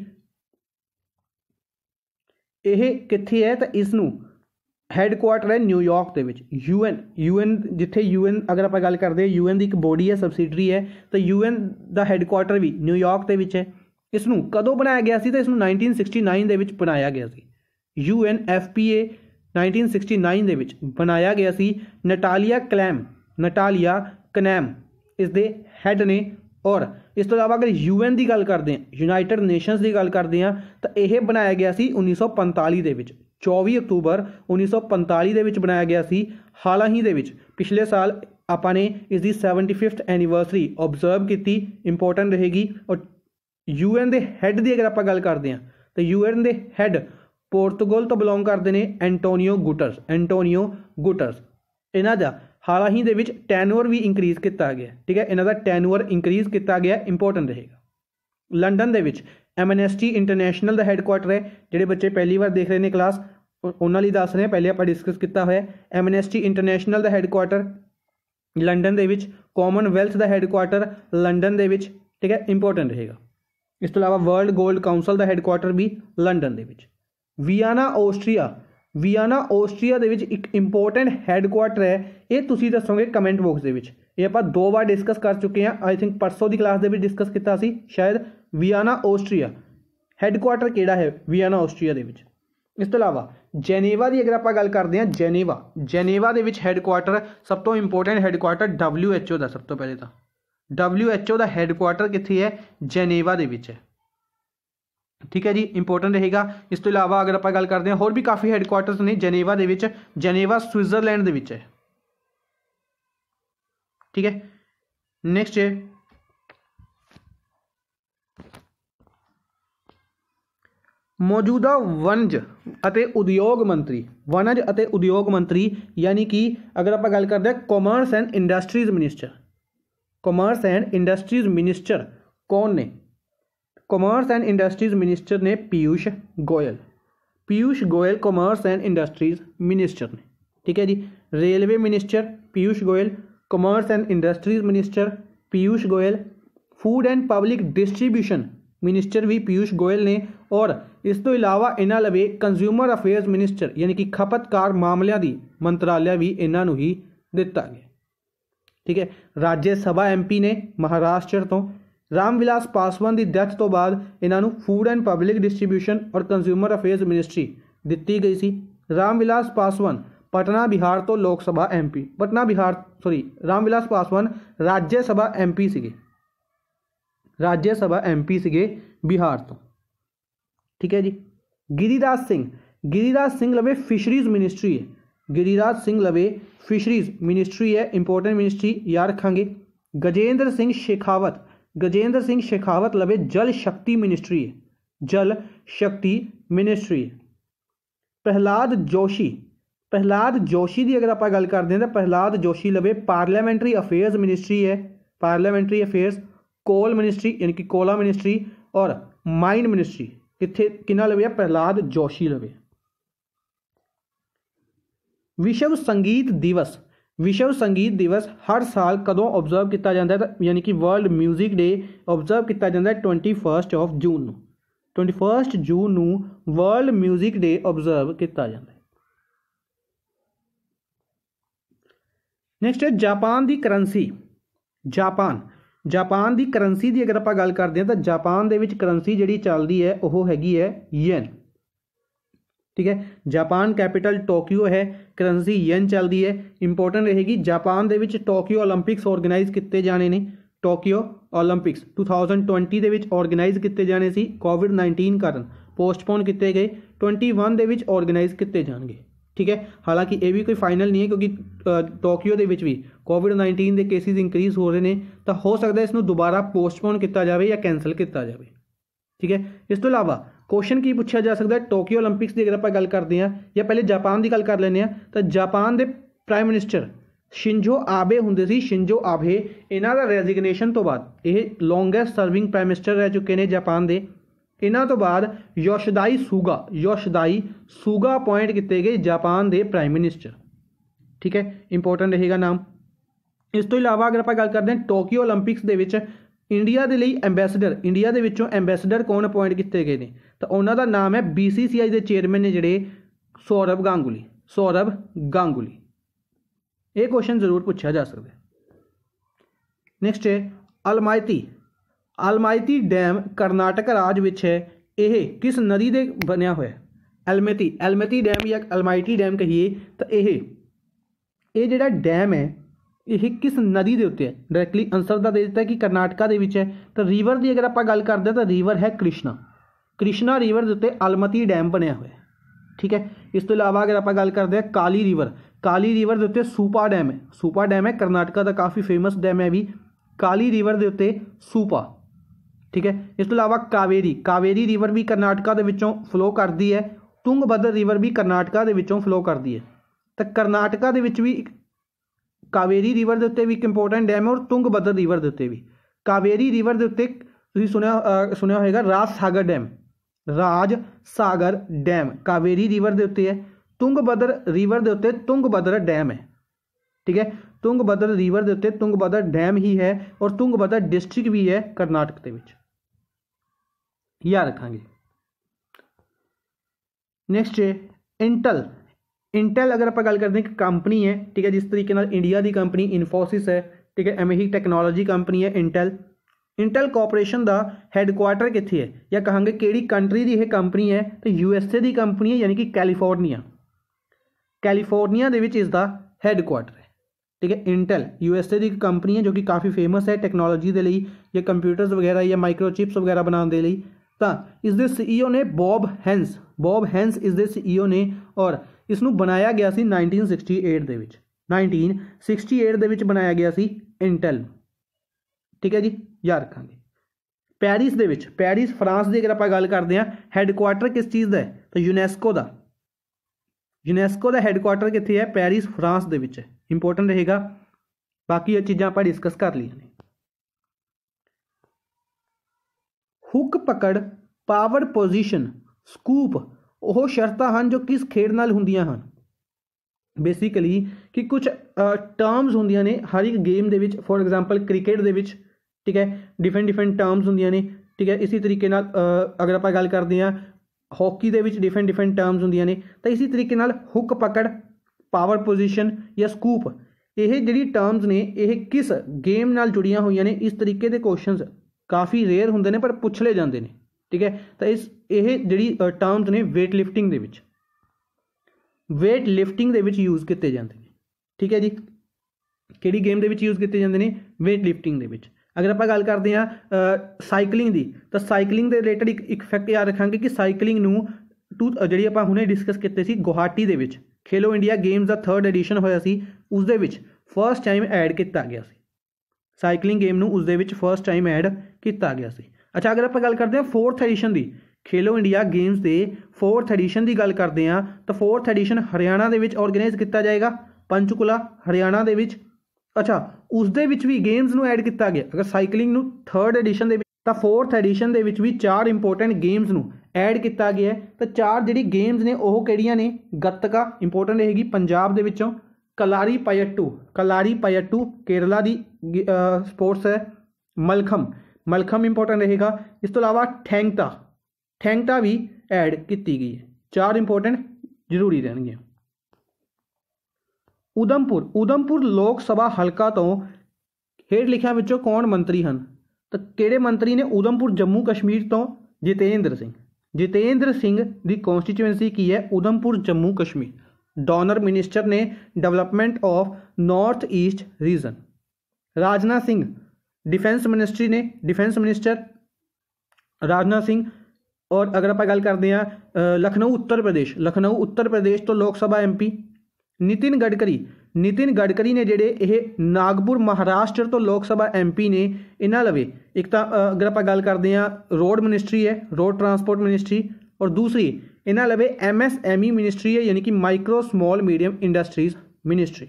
ਇਹ ਕਿੱਥੇ ਹੈ ਤਾਂ ਇਸ ਨੂੰ ਹੈੱਡਕੁਆਰਟਰ ਹੈ ਨਿਊਯਾਰਕ ਦੇ ਵਿੱਚ ਯੂਐਨ ਯੂਐਨ ਜਿੱਥੇ ਯੂਐਨ ਅਗਰ ਆਪਾਂ ਗੱਲ ਕਰਦੇ ਹਾਂ ਯੂਐਨ ਦੀ ਇੱਕ ਬੋਡੀ ਹੈ ਸਬਸਿਡਰੀ ਹੈ ਤਾਂ ਯੂਐਨ ਦਾ ਹੈੱਡਕੁਆਰਟਰ ਵੀ ਨਿਊਯਾਰਕ ਦੇ ਵਿੱਚ ਹੈ ਇਸ ਨੂੰ ਕਦੋਂ ਬਣਾਇਆ ਗਿਆ ਸੀ ਤਾਂ ਇਸ ਨੂੰ 1969 ਦੇ ਵਿੱਚ ਬਣਾਇਆ ਗਿਆ ਸੀ ਯੂਐਨ ਐਫਪੀਏ 1969 ਦੇ ਵਿੱਚ ਬਣਾਇਆ ਗਿਆ ਸੀ ਨਟਾਲੀਆ ਕਲੈਮ ਨਟਾਲੀਆ ਕਨੈਮ ਇਸ ਦੇ ਹੈੱਡ ਨੇ ਔਰ ਇਸ ਤੋਂ ਇਲਾਵਾ ਅਗਰ ਯੂਐਨ ਦੀ ਗੱਲ ਕਰਦੇ ਹਾਂ ਯੂਨਾਈਟਿਡ ਨੇਸ਼ਨਸ ਦੀ ਗੱਲ ਕਰਦੇ ਹਾਂ ਤਾਂ ਇਹ ਬਣਾਇਆ ਗਿਆ ਸੀ 1945 ਦੇ ਵਿੱਚ 24 ਅਕਤੂਬਰ 1945 ਦੇ ਵਿੱਚ ਬਣਾਇਆ ਗਿਆ ਸੀ ਹਾਲਾਂ ਹੀ ਦੇ ਵਿੱਚ ਪਿਛਲੇ ਸਾਲ ਆਪਾਂ ਨੇ ਇਸ ਦੀ 75th ਐਨੀਵਰਸਰੀ ਆਬਜ਼ਰਵ ਕੀਤੀ ਇੰਪੋਰਟੈਂਟ ਰਹੇਗੀ ਔਰ ਯੂਐਨ ਦੇ ਹੈੱਡ ਦੀ ਅਗਰ ਆਪਾਂ ਗੱਲ ਕਰਦੇ ਹਾਂ ਤਾਂ ਯੂਐਨ ਦੇ ਹੈੱਡ ਪੋਰਟੂਗਲ ਤੋਂ ਬਿਲੋਂਗ ਕਰਦੇ ਨੇ ਐਂਟੋਨੀਓ ਗੁਟਰਸ ਐਂਟੋਨੀਓ ਗੁਟਰਸ ਇਹਨਾਂ ਦਾ ਹਾਲ ਹੀ ਦੇ ਵਿੱਚ ਟੈਨੋਰ ਵੀ ਇਨਕਰੀਜ਼ ਕੀਤਾ ਗਿਆ ਠੀਕ ਹੈ ਇਹਨਾਂ ਦਾ ਟੈਨੋਰ ਇਨਕਰੀਜ਼ ਕੀਤਾ ਗਿਆ ਇੰਪੋਰਟੈਂਟ ਰਹੇਗਾ ਲੰਡਨ ਦੇ ਵਿੱਚ ਐਮਐਨਐਸਟੀ ਇੰਟਰਨੈਸ਼ਨਲ ਦਾ ਹੈੱਡਕੁਆਟਰ ਹੈ ਜਿਹੜੇ ਬੱਚੇ ਪਹਿਲੀ ਵਾਰ ਦੇਖ ਰਹੇ ਨੇ ਕਲਾਸ ਉਹਨਾਂ ਲਈ ਦੱਸ ਰਹੇ ਪਹਿਲੇ ਆਪਾਂ ਡਿਸਕਸ ਕੀਤਾ ਹੋਇਆ ਐਮਐਨਐਸਟੀ ਇੰਟਰਨੈਸ਼ਨਲ ਦਾ ਹੈੱਡਕੁਆਟਰ ਲੰਡਨ ਦੇ ਵਿੱਚ ਕਾਮਨਵੈਲਥ ਦਾ ਹੈੱਡਕੁਆਟਰ ਲੰਡਨ ਦੇ ਵਿੱਚ ਠੀਕ ਹੈ ਇੰਪੋਰਟੈਂਟ ਰਹੇਗਾ ਇਸ ਤੋਂ ਇਲਾਵਾ ਵਰਲਡ 골ਡ ਕਾਉਂਸਲ ਦਾ ਹੈੱਡਕੁਆਟਰ ਵੀ ਲੰਡਨ ਦੇ ਵਿੱਚ ਵਿਆਨਾ ਆਸਟਰੀਆ ਵਿਆਨਾ ਆਸਟਰੀਆ ਦੇ ਵਿੱਚ ਇੱਕ ਇੰਪੋਰਟੈਂਟ ਹੈੱਡਕੁਆਟਰ ਹੈ ਇਹ ਤੁਸੀਂ ਦੱਸੋਗੇ ਕਮੈਂਟ ਬਾਕਸ ਦੇ ਵਿੱਚ ਇਹ ਆਪਾਂ ਦੋ ਵਾਰ ਡਿਸਕਸ ਕਰ ਚੁੱਕੇ ਹਾਂ ਆਈ ਥਿੰਕ ਪਰਸੋਂ ਦੀ ਕਲਾਸ ਦੇ ਵਿੱਚ ਡਿਸਕਸ ਕੀਤਾ ਸੀ ਸ਼ਾਇਦ ਵਿਆਨਾ ਆਸਟਰੀਆ ਹੈੱਡਕੁਆਟਰ ਕਿਹੜਾ ਹੈ ਵਿਆਨਾ ਆਸਟਰੀਆ ਦੇ ਵਿੱਚ ਇਸ ਤੋਂ ਇਲਾਵਾ ਜੈਨੇਵਾ ਦੀ ਅਗਰ ਆਪਾਂ ਗੱਲ ਕਰਦੇ ਹਾਂ ਜੈਨੇਵਾ ਜੈਨੇਵਾ ਦੇ ਵਿੱਚ ਹੈੱਡਕੁਆਟਰ ਸਭ ਤੋਂ ਇੰਪੋਰਟੈਂਟ ਹੈੱਡਕੁਆਟਰ WHO ਦਾ ਸਭ ਤੋਂ ਪਹਿਲੇ ਤਾਂ WHO ਦਾ ਹੈੱਡਕੁਆਟਰ ਕਿੱਥੇ ਹੈ ਜੈਨੇਵਾ ਦੇ ਵਿੱਚ ਹੈ ठीक है जी इंपोर्टेंट रहेगा इस तो अलावा अगर आप गल करते हैं होर भी काफ़ी हैडक्वाटर ने जनेवा के जनेवा स्विट्जरलैंड ठीक है नैक्सट मौजूदा वणज और उद्योग मंत्री और उद्योग मंत्री यानी कि अगर आप गल करते हैं commerce and industries minister commerce and industries minister कौन ने कॉमर्स एंड इंडस्ट्रीज मिनिस्टर ने Piyush Goyal Piyush Goyal commerce and industries minister ने ठीक है जी railway minister Piyush Goyal commerce and industries minister Piyush Goyal food and public distribution minister भी पीयूष गोयल ने और ਇਸ ਤੋਂ ਇਲਾਵਾ ਇਹਨਾਂ ਲਵੇ ਕੰਜ਼ਿਊਮਰ ਅਫੇਅਰਸ ਮਿਨਿਸਟਰ ਯਾਨੀ ਕਿ ਖਪਤਕਾਰ ਮਾਮਲਿਆਂ ਦੀ ਮੰਤਰਾਲਿਆ ਵੀ ਇਹਨਾਂ ਨੂੰ ਹੀ ਦਿੱਤਾ ਗਿਆ ਠੀਕ ਹੈ ਰਾਜ ਸਭਾ ਐਮਪੀ ਨੇ ਮਹਾਰਾਸ਼ਟਰ ਤੋਂ राम विलास पासवान की डैथ तो बाद ਇਹਨਾਂ फूड एंड पब्लिक डिस्ट्रीब्यूशन और कंज्यूमर ਕੰਜ਼ਿਊਮਰ मिनिस्ट्री ਮਿਨਿਸਟਰੀ गई ਗਈ राम विलास पासवान पटना बिहार तो Lok Sabha M P Patna Bihar sorry Ramvilas Paswan Rajyasabha M P से राज्यसभा एम पी से बिहार तो ठीक है जी गिरिराज सिंह गिरिराज सिंह लवे फिशरीज मिनिस्ट्री है गिरिराज सिंह लवे फिशरीज मिनिस्ट्री है इंपॉर्टेंट मिनिस्ट्री याद रखा गजेंद्र सिंह शेखावत ਗਜੇਂਦਰ ਸਿੰਘ ਸ਼ੇਖਾਵਤ ਲਵੇ ਜਲ ਸ਼ਕਤੀ ਮਿਨਿਸਟਰੀ ਜਲ ਸ਼ਕਤੀ ਮਿਨਿਸਟਰੀ ਪ੍ਰਹਿਲਾਦ ਜੋਸ਼ੀ ਪ੍ਰਹਿਲਾਦ ਜੋਸ਼ੀ ਦੀ ਅਗਰ ਆਪਾਂ ਗੱਲ ਕਰਦੇ ਹਾਂ ਤਾਂ ਪ੍ਰਹਿਲਾਦ ਜੋਸ਼ੀ ਲਵੇ ਪਾਰਲੀਮੈਂਟਰੀ ਅਫੇਅਰਸ ਮਿਨਿਸਟਰੀ ਹੈ ਪਾਰਲੀਮੈਂਟਰੀ ਅਫੇਅਰਸ ਕੋਲ ਮਿਨਿਸਟਰੀ ਯਾਨੀ ਕਿ ਕੋਲਾ ਮਿਨਿਸਟਰੀ ਔਰ ਮਾਈਨ ਮਿਨਿਸਟਰੀ ਕਿੱਥੇ ਕਿੰਨਾ ਲਵੇ ਪ੍ਰਹਿਲਾਦ ਜੋਸ਼ੀ ਲਵੇ ਵਿਸ਼ਵ ਸੰਗੀਤ ਦਿਵਸ ਵਿਸ਼ਵ ਸੰਗੀਤ ਦਿਵਸ ਹਰ ਸਾਲ ਕਦੋਂ ਆਬਜ਼ਰਵ ਕੀਤਾ ਜਾਂਦਾ ਹੈ ਯਾਨੀ ਕਿ ਵਰਲਡ 뮤직 ਡੇ ਆਬਜ਼ਰਵ ਕੀਤਾ ਜਾਂਦਾ ਹੈ 21st ਆਫ ਜੂਨ ਨੂੰ 21st ਜੂਨ ਨੂੰ ਵਰਲਡ 뮤직 ਡੇ ਆਬਜ਼ਰਵ ਕੀਤਾ ਜਾਂਦਾ ਹੈ ਨੈਕਸਟ ਹੈ ਜਾਪਾਨ ਦੀ ਕਰੰਸੀ ਜਾਪਾਨ ਜਾਪਾਨ ਦੀ ਕਰੰਸੀ ਦੀ ਅਗਰ ਆਪਾਂ ਗੱਲ ਕਰਦੇ ਹਾਂ ਤਾਂ ਜਾਪਾਨ ਦੇ ਵਿੱਚ ਕਰੰਸੀ ਜਿਹੜੀ ਚੱਲਦੀ ਹੈ ਉਹ ਹੈਗੀ ਹੈ ਯੈਨ ਠੀਕ ਹੈ ਜਾਪਾਨ ਕੈਪੀਟਲ ਟੋਕੀਓ ਹੈ ਕਰੰਸੀ ਯਨ ਚੱਲਦੀ ਹੈ ਇੰਪੋਰਟੈਂਟ ਰਹੇਗੀ ਜਾਪਾਨ ਦੇ ਵਿੱਚ ਟੋਕੀਓ 올림픽ਸ ਆਰਗੇਨਾਈਜ਼ ਕੀਤੇ ਜਾਣੇ ਨੇ ਟੋਕੀਓ 올림픽ਸ 2020 ਦੇ ਵਿੱਚ ਆਰਗੇਨਾਈਜ਼ ਕੀਤੇ ਜਾਣੇ ਸੀ ਕੋਵਿਡ-19 ਕਾਰਨ ਪੋਸਟਪੋਨ ਕੀਤੇ ਗਏ 21 ਦੇ ਵਿੱਚ ਆਰਗੇਨਾਈਜ਼ ਕੀਤੇ ਜਾਣਗੇ ਠੀਕ ਹੈ ਹਾਲਾਂਕਿ ਇਹ ਵੀ ਕੋਈ ਫਾਈਨਲ ਨਹੀਂ ਹੈ ਕਿਉਂਕਿ ਟੋਕੀਓ ਦੇ ਵਿੱਚ ਵੀ ਕੋਵਿਡ-19 ਦੇ ਕੇਸਿਸ ਇਨਕਰੀਜ਼ ਹੋ ਰਹੇ ਨੇ ਤਾਂ ਹੋ ਸਕਦਾ ਇਸ ਨੂੰ ਦੁਬਾਰਾ ਪੋਸਟਪੋਨ ਕੀਤਾ ਜਾਵੇ ਜਾਂ ਕੈਨਸਲ ਕੀਤਾ ਜਾਵੇ ਠੀਕ ਹੈ ਇਸ ਤੋਂ ਇਲਾਵਾ ਕੁਐਸਚਨ ਕੀ ਪੁੱਛਿਆ ਜਾ ਸਕਦਾ ਹੈ ਟੋਕੀਓ 올림픽ਸ ਦੀ ਅਗਰ ਆਪਾਂ ਗੱਲ ਕਰਦੇ ਆ ਜਾਂ ਪਹਿਲੇ ਜਾਪਾਨ ਦੀ ਗੱਲ ਕਰ ਲੈਨੇ ਆ ਤਾਂ ਜਾਪਾਨ ਦੇ ਪ੍ਰਾਈਮ ਮਿਨਿਸਟਰ ਸ਼ਿੰਜੋ ਆਬੇ ਹੁੰਦੇ ਸੀ ਸ਼ਿੰਜੋ ਆਬੇ ਇਹਨਾਂ ਦਾ ਰੈਜ਼ਿਗਨੇਸ਼ਨ ਤੋਂ ਬਾਅਦ ਇਹ ਲੌਂਗੈਸਟ ਸਰਵਿੰਗ ਪ੍ਰਾਈਮ ਮਿਨਿਸਟਰ ਰਹਿ ਚੁੱਕੇ ਨੇ ਜਾਪਾਨ ਦੇ ਇਹਨਾਂ ਤੋਂ ਬਾਅਦ ਯੋਸ਼ਦਾਈ ਸੂਗਾ ਯੋਸ਼ਦਾਈ ਸੂਗਾ ਅਪਾਇੰਟ ਕੀਤੇ ਗਏ ਜਾਪਾਨ ਦੇ ਪ੍ਰਾਈਮ ਮਿਨਿਸਟਰ ਠੀਕ ਹੈ ਇੰਪੋਰਟੈਂਟ ਰਹੇਗਾ ਨਾਮ ਇਸ ਤੋਂ ਇਲਾਵਾ ਅਗਰ ਆਪਾਂ ਗੱਲ ਕਰਦੇ ਹਾਂ ਟੋਕੀਓ 올림픽ਸ ਦੇ ਵਿੱਚ ਇੰਡੀਆ ਦੇ ਲਈ ਐਮਬੈਸਡਰ ਇੰਡੀਆ ਦੇ ਵਿੱਚੋਂ ਐਮਬੈਸਡਰ ਕੌਣ ਅਪਾਇੰਟ ਕੀਤੇ ਗਏ ਨੇ ਤਾਂ ਉਹਨਾਂ ਦਾ ਨਾਮ ਹੈ BCCI ਦੇ ਚੇਅਰਮੈਨ ਨੇ ਜਿਹੜੇ ਸੌਰਵ ਗਾਂਗੁਲੀ ਸੌਰਵ ਗਾਂਗੁਲੀ ਇਹ ਕੁਐਸਚਨ ਜ਼ਰੂਰ ਪੁੱਛਿਆ ਜਾ ਸਕਦਾ ਹੈ ਨੈਕਸਟ ਹੈ ਅਲਮਾਇਤੀ ਅਲਮਾਇਤੀ ਡੈਮ ਕਰਨਾਟਕ ਰਾਜ ਵਿੱਚ ਹੈ ਇਹ ਕਿਸ ਨਦੀ ਦੇ ਬਣਿਆ ਹੋਇਆ ਹੈ ਅਲਮੇਤੀ ਅਲਮੇਤੀ ਡੈਮ ਜਾਂ ਅਲਮਾਇਤੀ ਡੈਮ ਕਹੀਏ ਤਾਂ ਇਹ ਇਹ ਜਿਹੜਾ ਡੈਮ ਹੈ ਇਹ ਕਿਸ ਨਦੀ ਦੇ ਉੱਤੇ ਹੈ ਡਾਇਰੈਕਟਲੀ ਆਨਸਰ ਦਾ ਦੇ ਦਿੱਤਾ ਕਿ ਕਰਨਾਟਕਾ ਦੇ ਵਿੱਚ ਹੈ ਤਾਂ ਰਿਵਰ ਦੀ ਅਗਰ ਆਪਾਂ ਗੱਲ ਕਰਦੇ ਤਾਂ ਰਿਵਰ ਹੈ ਕ੍ਰਿਸ਼ਨਾ ਕ੍ਰਿਸ਼ਨਾ ਰਿਵਰ ਦੇ ਉੱਤੇ ਅਲਮਤੀ ਡੈਮ ਬਣਿਆ ਹੋਇਆ ਠੀਕ ਹੈ ਇਸ ਤੋਂ ਇਲਾਵਾ ਅਗਰ ਆਪਾਂ ਗੱਲ ਕਰਦੇ ਹਾਂ ਕਾਲੀ ਰਿਵਰ ਕਾਲੀ ਰਿਵਰ ਦੇ ਉੱਤੇ ਸੂਪਾ ਡੈਮ ਹੈ ਸੂਪਾ ਡੈਮ ਹੈ ਕਰਨਾਟਕਾ ਦਾ ਕਾਫੀ ਫੇਮਸ ਡੈਮ ਹੈ ਵੀ ਕਾਲੀ ਰਿਵਰ ਦੇ ਉੱਤੇ ਸੂਪਾ ਠੀਕ ਹੈ ਇਸ ਤੋਂ ਇਲਾਵਾ ਕਾਵੇਰੀ ਕਾਵੇਰੀ ਰਿਵਰ ਵੀ ਕਰਨਾਟਕਾ ਦੇ ਵਿੱਚੋਂ ਫਲੋ ਕਰਦੀ ਹੈ ਤੁੰਗਭਦਰ ਰਿਵਰ ਵੀ ਕਰਨਾਟਕਾ ਦੇ ਵਿੱਚੋਂ ਫਲੋ ਕਰਦੀ ਹੈ ਤਾਂ ਕਰਨਾਟਕਾ ਦੇ ਵਿੱਚ ਵੀ ਕਾਵੇਰੀ ਰਿਵਰ ਦੇ ਉੱਤੇ ਵੀ ਇੱਕ ਇੰਪੋਰਟੈਂਟ ਡੈਮ ਹੈ ਔਰ ਤੁੰਗਭਦਰ ਰਿਵਰ ਦੇ ਉੱਤੇ ਵੀ ਕਾਵੇਰੀ ਰਿਵਰ ਦੇ ਉੱਤੇ ਤੁਸੀਂ ਸੁਣਿਆ ਸੁਣਿਆ ਹੋਵੇਗਾ Raj Sagar dam Raj Sagar dam Kaveri river के उत्ते है तुंगभद्र रिवर के उत्ते तुंगभद्र डैम है ठीक है तुंगभद्र रिवर के उत्ते तुंगभद्र डैम ही है और तुंगभद्र डिस्ट्रिक्ट भी है कर्नाटक के याद रखा नेक्स्ट है इंटल इंटल अगर आप गल करते हैं एक कंपनी है ठीक है जिस तरीके इंडिया की कंपनी इन्फोसिस है ठीक है एम ही टेक्नोलॉजी कंपनी है इंटल ਇੰਟਲ ਕਾਰਪੋਰੇਸ਼ਨ ਦਾ ਹੈੱਡਕੁਆਰਟਰ ਕਿੱਥੇ ਹੈ ਜਾਂ ਕਹਾਂਗੇ ਕਿਹੜੀ ਕੰਟਰੀ ਦੀ ਇਹ ਕੰਪਨੀ ਹੈ ਤੇ ਯੂ ਐਸ ਏ ਦੀ ਕੰਪਨੀ ਹੈ ਯਾਨੀ ਕਿ ਕੈਲੀਫੋਰਨੀਆ ਕੈਲੀਫੋਰਨੀਆ ਦੇ ਵਿੱਚ ਇਸ ਦਾ ਹੈੱਡਕੁਆਰਟਰ ਹੈ ਠੀਕ ਹੈ ਇੰਟਲ ਯੂ ਐਸ ਏ ਦੀ ਕੰਪਨੀ ਹੈ ਜੋ ਕਿ ਕਾਫੀ ਫੇਮਸ ਹੈ ਟੈਕਨੋਲੋਜੀ ਦੇ ਲਈ ਜਾਂ ਕੰਪਿਊਟਰਸ ਵਗੈਰਾ ਜਾਂ ਮਾਈਕਰੋਚਿਪਸ ਵਗੈਰਾ ਬਣਾਉਣ ਦੇ ਲਈ ਤਾਂ ਇਸ ਦੇ ਸੀਈਓ e ਨੇ ਬੌਬ ਹੈਂਸ ਬੌਬ ਹੈਂਸ ਇਸ ਦੇ ਸੀਈਓ ਨੇ ਔਰ ਇਸ ਨੂੰ ਬਣਾਇਆ ਗਿਆ ਸੀ 1968 ਦੇ ਵਿੱਚ 1968 ਦੇ ਵਿੱਚ ਬਣਾਇਆ ਗਿਆ ਸੀ ਇੰਟਲ ਠੀਕ ਹੈ ਜੀ ਯਾਦ ਰੱਖਾਂਗੇ ਪੈਰਿਸ ਦੇ ਵਿੱਚ ਪੈਰਿਸ ਫਰਾਂਸ ਦੀ ਅਗਰ ਆਪਾਂ ਗੱਲ ਕਰਦੇ ਹੈੱਡ ਹੈੱਡਕੁਆਟਰ ਕਿਸ ਚੀਜ਼ ਦਾ ਹੈ ਤਾਂ ਯੂਨੈਸਕੋ ਦਾ ਯੂਨੈਸਕੋ ਦਾ ਹੈੱਡਕੁਆਟਰ ਕਿੱਥੇ ਹੈ ਪੈਰਿਸ ਫਰਾਂਸ ਦੇ ਵਿੱਚ ਹੈ ਇੰਪੋਰਟੈਂਟ ਰਹੇਗਾ ਬਾਕੀ ਇਹ ਚੀਜ਼ਾਂ ਆਪਾਂ ਡਿਸਕਸ ਕਰ ਲਈਆਂ ਨੇ ਹੁੱਕ ਪਕੜ ਪਾਵਰ ਪੋਜੀਸ਼ਨ ਸਕੂਪ ਉਹ ਸ਼ਰਤਾਂ ਹਨ ਜੋ ਕਿਸ ਖੇਡ ਨਾਲ ਹੁੰਦੀਆਂ ਹਨ ਬੇਸਿਕਲੀ ਕਿ ਕੁਝ ਟਰਮਸ ਹੁੰਦੀਆਂ ਨੇ ਹਰ ਇੱਕ ਗੇਮ ਦੇ ਵਿੱਚ ਫੋਰ ਐਗਜ਼ਾਮਪਲ ਕ੍ਰਿਕਟ ਦੇ ਵਿੱਚ ਠੀਕ ਹੈ ਡਿਫਰੈਂਟ ਡਿਫਰੈਂਟ ਟਰਮਸ ਹੁੰਦੀਆਂ ਨੇ ਠੀਕ ਹੈ ਇਸੇ ਤਰੀਕੇ ਨਾਲ ਅਗਰ ਆਪਾਂ ਗੱਲ ਕਰਦੇ ਹਾਂ ਹਾਕੀ ਦੇ ਵਿੱਚ ਡਿਫਰੈਂਟ ਡਿਫਰੈਂਟ ਟਰਮਸ ਹੁੰਦੀਆਂ ਨੇ ਤਾਂ ਇਸੇ ਤਰੀਕੇ ਨਾਲ ਹੁੱਕ ਪਕੜ ਪਾਵਰ ਪੋਜੀਸ਼ਨ ਜਾਂ ਸਕੂਪ ਇਹ ਜਿਹੜੀ ਟਰਮਸ ਨੇ ਇਹ ਕਿਸ ਗੇਮ ਨਾਲ ਜੁੜੀਆਂ ਹੋਈਆਂ ਨੇ ਇਸ ਤਰੀਕੇ ਦੇ ਕੁਐਸਚਨਸ ਕਾਫੀ ਰੇਅਰ ਹੁੰਦੇ ਨੇ ਪਰ ਪੁੱਛ ਲਏ ਜਾਂਦੇ ਨੇ ਠੀਕ ਹੈ ਤਾਂ ਇਸ ਇਹ ਜਿਹੜੀ ਟਰਮਸ ਨੇ weight lifting ਦੇ ਵਿੱਚ weight lifting ਦੇ ਵਿੱਚ ਯੂਜ਼ ਕੀਤੇ ਜਾਂਦੇ ਨੇ ਠੀਕ ਹੈ ਜੀ ਕਿਹੜੀ ਗੇਮ ਦੇ ਵਿੱਚ ਯੂਜ਼ ਕੀਤੇ ਜਾਂਦੇ ਨੇ weight lifting ਦੇ ਵਿੱਚ ਅਗਰ ਆਪਾਂ ਗੱਲ ਕਰਦੇ ਆ ਸਾਈਕਲਿੰਗ ਦੀ ਤਾਂ ਸਾਈਕਲਿੰਗ ਦੇ ਰਿਲੇਟਡ ਇੱਕ ਇੱਕ ਫੈਕਟ ਯਾਦ ਰੱਖਾਂਗੇ ਕਿ ਸਾਈਕਲਿੰਗ ਨੂੰ ਟੂ ਜਿਹੜੀ ਆਪਾਂ ਹੁਣੇ ਡਿਸਕਸ ਕੀਤੇ ਸੀ ਗੁਹਾਟੀ ਦੇ ਵਿੱਚ ਖੇਲੋ ਇੰਡੀਆ ਗੇਮਸ ਦਾ 3rd ਐਡੀਸ਼ਨ ਹੋਇਆ ਸੀ ਉਸ ਦੇ ਵਿੱਚ ਫਰਸਟ ਟਾਈਮ ਐਡ ਕੀਤਾ ਗਿਆ ਸੀ ਸਾਈਕਲਿੰਗ ਗੇਮ ਨੂੰ ਉਸ ਦੇ ਵਿੱਚ ਫਰਸਟ ਟਾਈਮ ਐਡ ਕੀਤਾ ਗਿਆ ਸੀ ਅੱਛਾ ਅਗਰ ਆਪਾਂ ਗੱਲ ਕਰਦੇ ਆ 4th ਐਡੀਸ਼ਨ ਦੀ ਖੇਲੋ ਇੰਡੀਆ ਗੇਮਸ ਦੇ 4th ਐਡੀਸ਼ਨ ਦੀ ਗੱਲ ਕਰਦੇ ਆ ਤਾਂ 4th ਐਡੀਸ਼ਨ ਹਰਿਆਣਾ ਦੇ ਵਿੱਚ ਆਰਗੇਨਾਈਜ਼ ਕੀਤਾ ਜਾਏਗਾ ਪੰਚਕੁਲਾ ਹਰਿਆਣਾ ਦੇ ਵਿੱਚ ਅੱਛਾ ਉਸ ਦੇ ਵਿੱਚ ਵੀ ਗੇਮਸ ਨੂੰ ਐਡ ਕੀਤਾ ਗਿਆ ਅਗਰ ਸਾਈਕਲਿੰਗ ਨੂੰ 3rd ਐਡੀਸ਼ਨ ਦੇ ਵਿੱਚ ਤਾਂ 4th ਐਡੀਸ਼ਨ ਦੇ ਵਿੱਚ ਵੀ ਚਾਰ ਇੰਪੋਰਟੈਂਟ ਗੇਮਸ ਨੂੰ ਐਡ ਕੀਤਾ ਗਿਆ ਤਾਂ ਚਾਰ ਜਿਹੜੀ ਗੇਮਸ ਨੇ ਉਹ ਕਿਹੜੀਆਂ ਨੇ ਗੱਤਕਾ ਇੰਪੋਰਟੈਂਟ ਰਹੇਗੀ ਪੰਜਾਬ ਦੇ ਵਿੱਚੋਂ ਕਲਾਰੀ ਪਾਇਟੂ ਕਲਾਰੀ ਪਾਇਟੂ ਕੇਰਲਾ ਦੀ ਸਪੋਰਟਸ ਹੈ ਮਲਖਮ ਮਲਖਮ ਇੰਪੋਰਟੈਂਟ ਰਹੇਗਾ ਇਸ ਤੋਂ ਇਲਾਵਾ ਠੈਂਕਤਾ ਠੈਂਕਤਾ ਵੀ ਐਡ ਕੀਤੀ ਗਈ ਹੈ ਚਾਰ ਇੰਪੋਰਟੈਂਟ ਜ਼ਰੂਰੀ ਰਹਿਣਗੇ ਉਦਮਪੁਰ ਉਦਮਪੁਰ ਲੋਕ ਸਭਾ ਹਲਕਾ ਤੋਂ ਹੇਠ ਲਿਖਿਆ ਵਿੱਚੋਂ ਕੌਣ ਮੰਤਰੀ ਹਨ ਤਾਂ ਕਿਹੜੇ ਮੰਤਰੀ ਨੇ ਉਦਮਪੁਰ ਜੰਮੂ ਕਸ਼ਮੀਰ ਤੋਂ ਜਿਤੇਂਦਰ ਸਿੰਘ ਜਿਤੇਂਦਰ ਸਿੰਘ ਦੀ ਕਨਸਟੀਚੁਐਂਸੀ ਕੀ ਹੈ ਉਦਮਪੁਰ ਜੰਮੂ ਕਸ਼ਮੀਰ ਡੋਨਰ ਮਿਨਿਸਟਰ ਨੇ development of North East region Rajnath Singh defence ministry ਨੇ ਡਿਫੈਂਸ ਮਿਨਿਸਟਰ ਰਾਜਨਾਥ ਸਿੰਘ ਔਰ ਅਗਰ ਆਪਾਂ ਗੱਲ ਕਰਦੇ ਹਾਂ ਲਖਨਊ ਉੱਤਰ ਪ੍ਰਦੇਸ਼ ਲਖਨਊ ਉੱਤਰ ਪ੍ਰਦੇਸ਼ ਤੋਂ ਲੋਕ ਸਭਾ ਐਮਪੀ ਨਿਤਿਨ ਗਡਕਰੀ ਨਿਤਿਨ ਗਡਕਰੀ ਨੇ ਜਿਹੜੇ ਇਹ ਨਾਗਪੁਰ ਮਹਾਰਾਸ਼ਟਰ ਤੋਂ ਲੋਕ ਸਭਾ ਐਮਪੀ ਨੇ ਇਹਨਾਂ ਲਵੇ ਇੱਕ ਤਾਂ ਅਗਰ ਆਪਾਂ ਗੱਲ ਕਰਦੇ ਆ ਰੋਡ ਮਿਨਿਸਟਰੀ ਹੈ ਰੋਡ ਟਰਾਂਸਪੋਰਟ ਮਿਨਿਸਟਰੀ ਔਰ ਦੂਸਰੀ ਇਹਨਾਂ ਲਵੇ ਐਮਐਸਐਮਈ ਮਿਨਿਸਟਰੀ ਹੈ ਯਾਨੀ ਕਿ micro small medium industries ministry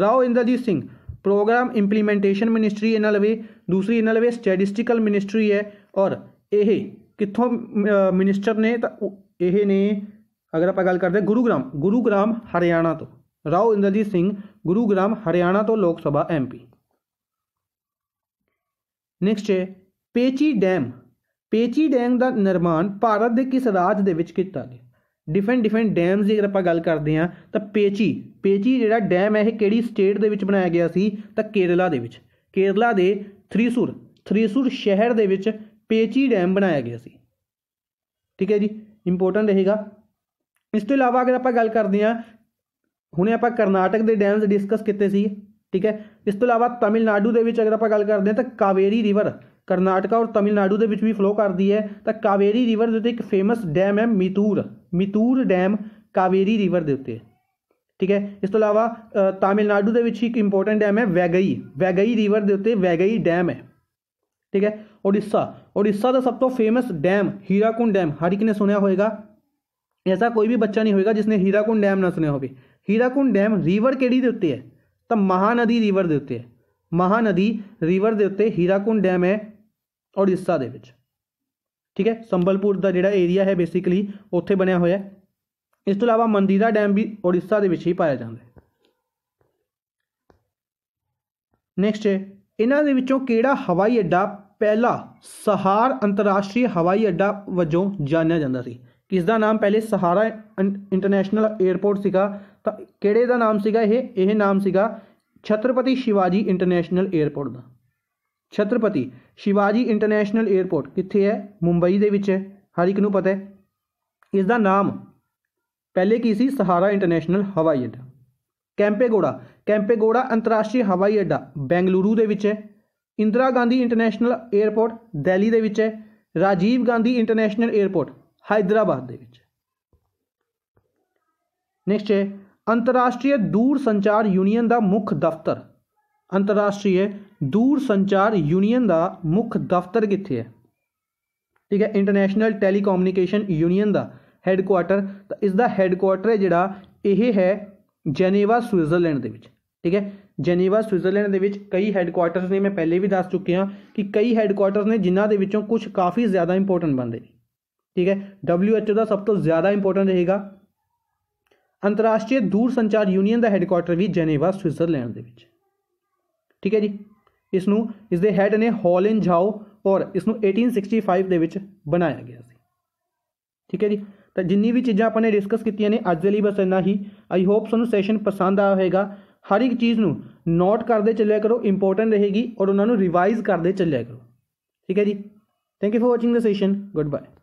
Rao Inderjit Singh programme implementation ministry ਇਹਨਾਂ ਲਵੇ ਦੂਸਰੀ ਇਹਨਾਂ ਲਵੇ ਸਟੈਟਿਸਟੀਕਲ ਮਿਨਿਸਟਰੀ ਹੈ ਔਰ ਇਹ ਕਿੱਥੋਂ ਮਿਨਿਸਟਰ ਨੇ ਤਾਂ ਇਹ ਨੇ ਅਗਰ ਆਪਾਂ ਗੱਲ ਕਰਦੇ ਗੁਰੂਗ੍ਰਾਮ ਗੁਰੂਗ੍ਰਾਮ ਹਰਿਆਣਾ ਤੋਂ ਰਾਓ ਇੰਦਰਜੀਤ ਸਿੰਘ ਗੁਰੂਗ੍ਰਾਮ ਹਰਿਆਣਾ ਤੋਂ ਲੋਕ ਸਭਾ ਐਮਪੀ ਨੈਕਸਟ ਹੈ ਪੇਚੀ ਡੈਮ ਪੇਚੀ ਡੈਮ ਦਾ ਨਿਰਮਾਣ ਭਾਰਤ ਦੇ ਕਿਸ ਰਾਜ ਦੇ ਵਿੱਚ ਕੀਤਾ ਗਿਆ ਡਿਫਰੈਂਟ ਡਿਫਰੈਂਟ ਡੈਮਸ ਦੀ ਅਗਰ ਆਪਾਂ ਗੱਲ ਕਰਦੇ ਆ ਤਾਂ ਪੇਚੀ ਪੇਚੀ ਜਿਹੜਾ ਡੈਮ ਹੈ ਇਹ ਕਿਹੜੀ ਸਟੇਟ ਦੇ ਵਿੱਚ ਬਣਾਇਆ ਗਿਆ ਸੀ ਤਾਂ ਕੇਰਲਾ ਦੇ ਵਿੱਚ ਕੇਰਲਾ ਦੇ ਥ੍ਰੀਸੂਰ ਥ੍ਰੀਸੂਰ ਸ਼ਹਿਰ ਦੇ ਵਿੱਚ ਪੇਚੀ ਡੈਮ ਬਣਾਇਆ ਗਿਆ ਸੀ ਠੀਕ ਹੈ ਜੀ ਇੰਪੋਰਟੈਂਟ ਰਹੇਗਾ ਇਸ ਤੋਂ ਇਲਾਵਾ ਅਗਰ ਆਪਾਂ ਗੱਲ ਕਰਦੇ ਹਾਂ ਹੁਣੇ ਆਪਾਂ ਕਰਨਾਟਕ ਦੇ ਡੈਮਸ ਡਿਸਕਸ ਕੀਤੇ ਸੀ ਠੀਕ ਹੈ ਇਸ ਤੋਂ ਇਲਾਵਾ ਤਮਿਲਨਾਡੂ ਦੇ ਵਿੱਚ ਅਗਰ ਆਪਾਂ ਗੱਲ ਕਰਦੇ ਹਾਂ ਤਾਂ ਕਾਵੇਰੀ ਰਿਵਰ ਕਰਨਾਟਕਾ ਔਰ ਤਮਿਲਨਾਡੂ ਦੇ ਵਿੱਚ ਵੀ ਫਲੋ ਕਰਦੀ ਹੈ ਤਾਂ ਕਾਵੇਰੀ ਰਿਵਰ ਦੇ ਉੱਤੇ ਇੱਕ ਫੇਮਸ ਡੈਮ ਹੈ ਮਿਤੂਰ ਮਿਤੂਰ ਡੈਮ ਕਾਵੇਰੀ ਰਿਵਰ ਦੇ ਉੱਤੇ ਠੀਕ ਹੈ ਇਸ ਤੋਂ ਇਲਾਵਾ ਤਾਮਿਲਨਾਡੂ ਦੇ ਵਿੱਚ ਇੱਕ ਇੰਪੋਰਟੈਂਟ ਡੈਮ ਹੈ ਵੈਗਈ ਵੈਗਈ ਰਿਵਰ ਦੇ ਉੱਤੇ ਵੈਗਈ ਡੈਮ ਹੈ ਠੀਕ ਹੈ ਓਡੀਸ਼ਾ ਓਡੀਸ਼ਾ ਦਾ ਸਭ ਤੋਂ ਫੇਮਸ ਡੈਮ ਹੀਰਾਕੁੰਡ ਡੈਮ ਹਰ ਇੱਕ ਨੇ ਸੁਣਿਆ ਹੋਵੇਗਾ ਐਸਾ ਕੋਈ ਵੀ ਬੱਚਾ ਨਹੀਂ ਹੋਏਗਾ ਜਿਸਨੇ ਹੀਰਾਕੁੰਡ ਡੈਮ ਨਾ ਸੁਣਿਆ ਹੋਵੇ ਹੀਰਾਕੁੰਡ ਡੈਮ ਰਿਵਰ ਕਿਹੜੀ ਦੇ ਉੱਤੇ ਹੈ ਤਾਂ ਮਹਾਨਦੀ ਰਿਵਰ ਦੇ ਉੱਤੇ ਹੈ ਮਹਾਨਦੀ ਰਿਵਰ ਦੇ ਉੱਤੇ ਹੀਰਾਕੁੰਡ ਡੈਮ ਹੈ ਓਡੀਸ਼ਾ ਦੇ ਵਿੱਚ ਠੀਕ ਹੈ ਸੰਬਲਪੁਰ ਦਾ ਜਿਹੜਾ ਏਰੀਆ ਹੈ ਬੇਸਿਕਲੀ ਉੱਥੇ ਬਣਿਆ ਹੋਇਆ ਹੈ ਇਸ ਤੋਂ ਇਲਾਵਾ ਮੰਦੀਰਾ ਡੈਮ ਵੀ ਓਡੀਸ਼ਾ ਦੇ ਵਿੱਚ ਹੀ ਪਾਇਆ ਜਾਂਦਾ ਹੈ ਨੈਕਸਟ ਇਹਨਾਂ ਦੇ ਵਿੱਚੋਂ ਕਿਹੜਾ ਹਵਾਈ ਅੱਡਾ ਪਹਿਲਾ ਸਹਾਰ ਅੰਤਰਰਾਸ਼ਟਰੀ ਹਵਾਈ ਅੱਡਾ ਵਜੋਂ ਜਾਣਿਆ ਜਾਂਦਾ ਸੀ ਇਸ ਦਾ ਨਾਮ ਪਹਿਲੇ ਸਹਾਰਾ ਇੰਟਰਨੈਸ਼ਨਲ 에ਅਰਪੋਰਟ ਸੀਗਾ ਤਾਂ ਕਿਹੜੇ ਦਾ ਨਾਮ ਸੀਗਾ ਇਹ ਇਹ ਨਾਮ ਸੀਗਾ ਛਤਰਪਤੀ ਸ਼ਿਵਾਜੀ ਇੰਟਰਨੈਸ਼ਨਲ 에ਅਰਪੋਰਟ ਦਾ ਛਤਰਪਤੀ ਸ਼ਿਵਾਜੀ ਇੰਟਰਨੈਸ਼ਨਲ 에ਅਰਪੋਰਟ ਕਿੱਥੇ ਹੈ ਮੁੰਬਈ ਦੇ ਵਿੱਚ ਹੈ ਹਰ ਇੱਕ ਨੂੰ ਪਤਾ ਹੈ ਇਸ ਦਾ ਨਾਮ ਪਹਿਲੇ ਕੀ ਸੀ ਸਹਾਰਾ ਇੰਟਰਨੈਸ਼ਨਲ ਹਵਾਈ ਅੱਡਾ ਕੈਂਪੇਗੋੜਾ ਕੈਂਪੇਗੋੜਾ ਅੰਤਰਰਾਸ਼ਟਰੀ ਹਵਾਈ ਅੱਡਾ ਬੈਂਗਲੁਰੂ ਦੇ ਵਿੱਚ ਹੈ ਇੰਦਰਾ ਗਾਂਧੀ ਇੰਟਰਨੈਸ਼ਨਲ 에ਅਰਪੋਰਟ ਦਿੱਲੀ ਦੇ ਵਿੱਚ ਹੈ ਰਾਜੀਵ ਗਾਂਧੀ ਇੰਟਰਨੈਸ਼ਨਲ 에ਅਰਪੋਰਟ ਹైదరాబాద్ ਦੇ ਵਿੱਚ ਨੈਕਸਟ ਹੈ ਅੰਤਰਰਾਸ਼ਟਰੀ ਦੂਰ ਸੰਚਾਰ ਯੂਨੀਅਨ ਦਾ ਮੁੱਖ ਦਫ਼ਤਰ ਅੰਤਰਰਾਸ਼ਟਰੀ ਦੂਰ ਸੰਚਾਰ ਯੂਨੀਅਨ ਦਾ ਮੁੱਖ ਦਫ਼ਤਰ ਕਿੱਥੇ ਹੈ ਠੀਕ ਹੈ ਇੰਟਰਨੈਸ਼ਨਲ ਟੈਲੀਕਮਿਊਨੀਕੇਸ਼ਨ ਯੂਨੀਅਨ ਦਾ ਹੈੱਡਕੁਆਟਰ ਤਾਂ ਇਸ ਦਾ ਹੈੱਡਕੁਆਟਰ ਹੈ ਜਿਹੜਾ ਇਹ ਹੈ ਜੈਨੇਵਾ ਸਵਿਟਜ਼ਰਲੈਂਡ ਦੇ ਵਿੱਚ ਠੀਕ ਹੈ ਜੈਨੇਵਾ ਸਵਿਟਜ਼ਰਲੈਂਡ ਦੇ ਵਿੱਚ ਕਈ ਹੈੱਡਕੁਆਟਰਸ ਨੇ ਮੈਂ ਪਹਿਲੇ ਵੀ ਦੱਸ ਚੁੱਕਿਆ ਕਿ ਕਈ ਹੈੱਡਕੁਆਟਰਸ ਨੇ ਜਿਨ੍ਹਾਂ ਦੇ ਵਿੱਚੋਂ ਕੁਝ ਕਾਫੀ ਜ਼ਿਆਦਾ ਇੰਪੋਰਟੈਂਟ ਬਣਦੇ ਨੇ ਠੀਕ ਹੈ WHO ਦਾ ਸਭ ਤੋਂ ਜ਼ਿਆਦਾ ਇੰਪੋਰਟੈਂਟ ਰਹੇਗਾ ਅੰਤਰਰਾਸ਼ਟਰੀ ਦੂਰ ਸੰਚਾਰ ਯੂਨੀਅਨ ਦਾ ਹੈੱਡਕੁਆਰਟਰ ਵੀ ਜੈਨੇਵਾ ਸਵਿਟਜ਼ਰਲੈਂਡ ਦੇ ਵਿੱਚ ਠੀਕ ਹੈ ਜੀ ਇਸ ਨੂੰ ਇਸ ਦੇ ਹੈੱਡ ਨੇ ਹੌਲਿਨ ਜਾਓ ਔਰ ਇਸ ਨੂੰ 1865 ਦੇ ਵਿੱਚ ਬਣਾਇਆ ਗਿਆ ਸੀ ਠੀਕ ਹੈ ਜੀ ਤਾਂ ਜਿੰਨੀ ਵੀ ਚੀਜ਼ਾਂ ਆਪਾਂ ਨੇ ਡਿਸਕਸ ਕੀਤੀਆਂ ਨੇ ਅੱਜ ਦੇ ਲਈ ਬਸ ਇੰਨਾ ਹੀ ਆਈ ਹੋਪ ਤੁਹਾਨੂੰ ਸੈਸ਼ਨ ਪਸੰਦ ਆਇਆ ਹੋਵੇਗਾ ਹਰ ਇੱਕ ਚੀਜ਼ ਨੂੰ ਨੋਟ ਕਰਦੇ ਚੱਲਿਆ ਕਰੋ ਇੰਪੋਰਟੈਂਟ ਰਹੇਗੀ ਔਰ ਉਹਨਾਂ ਨੂੰ ਰਿਵਾਈਜ਼ ਕਰਦੇ ਚੱਲਿਆ ਕਰੋ ਠੀਕ ਹੈ ਜੀ thank you for watching the session good bye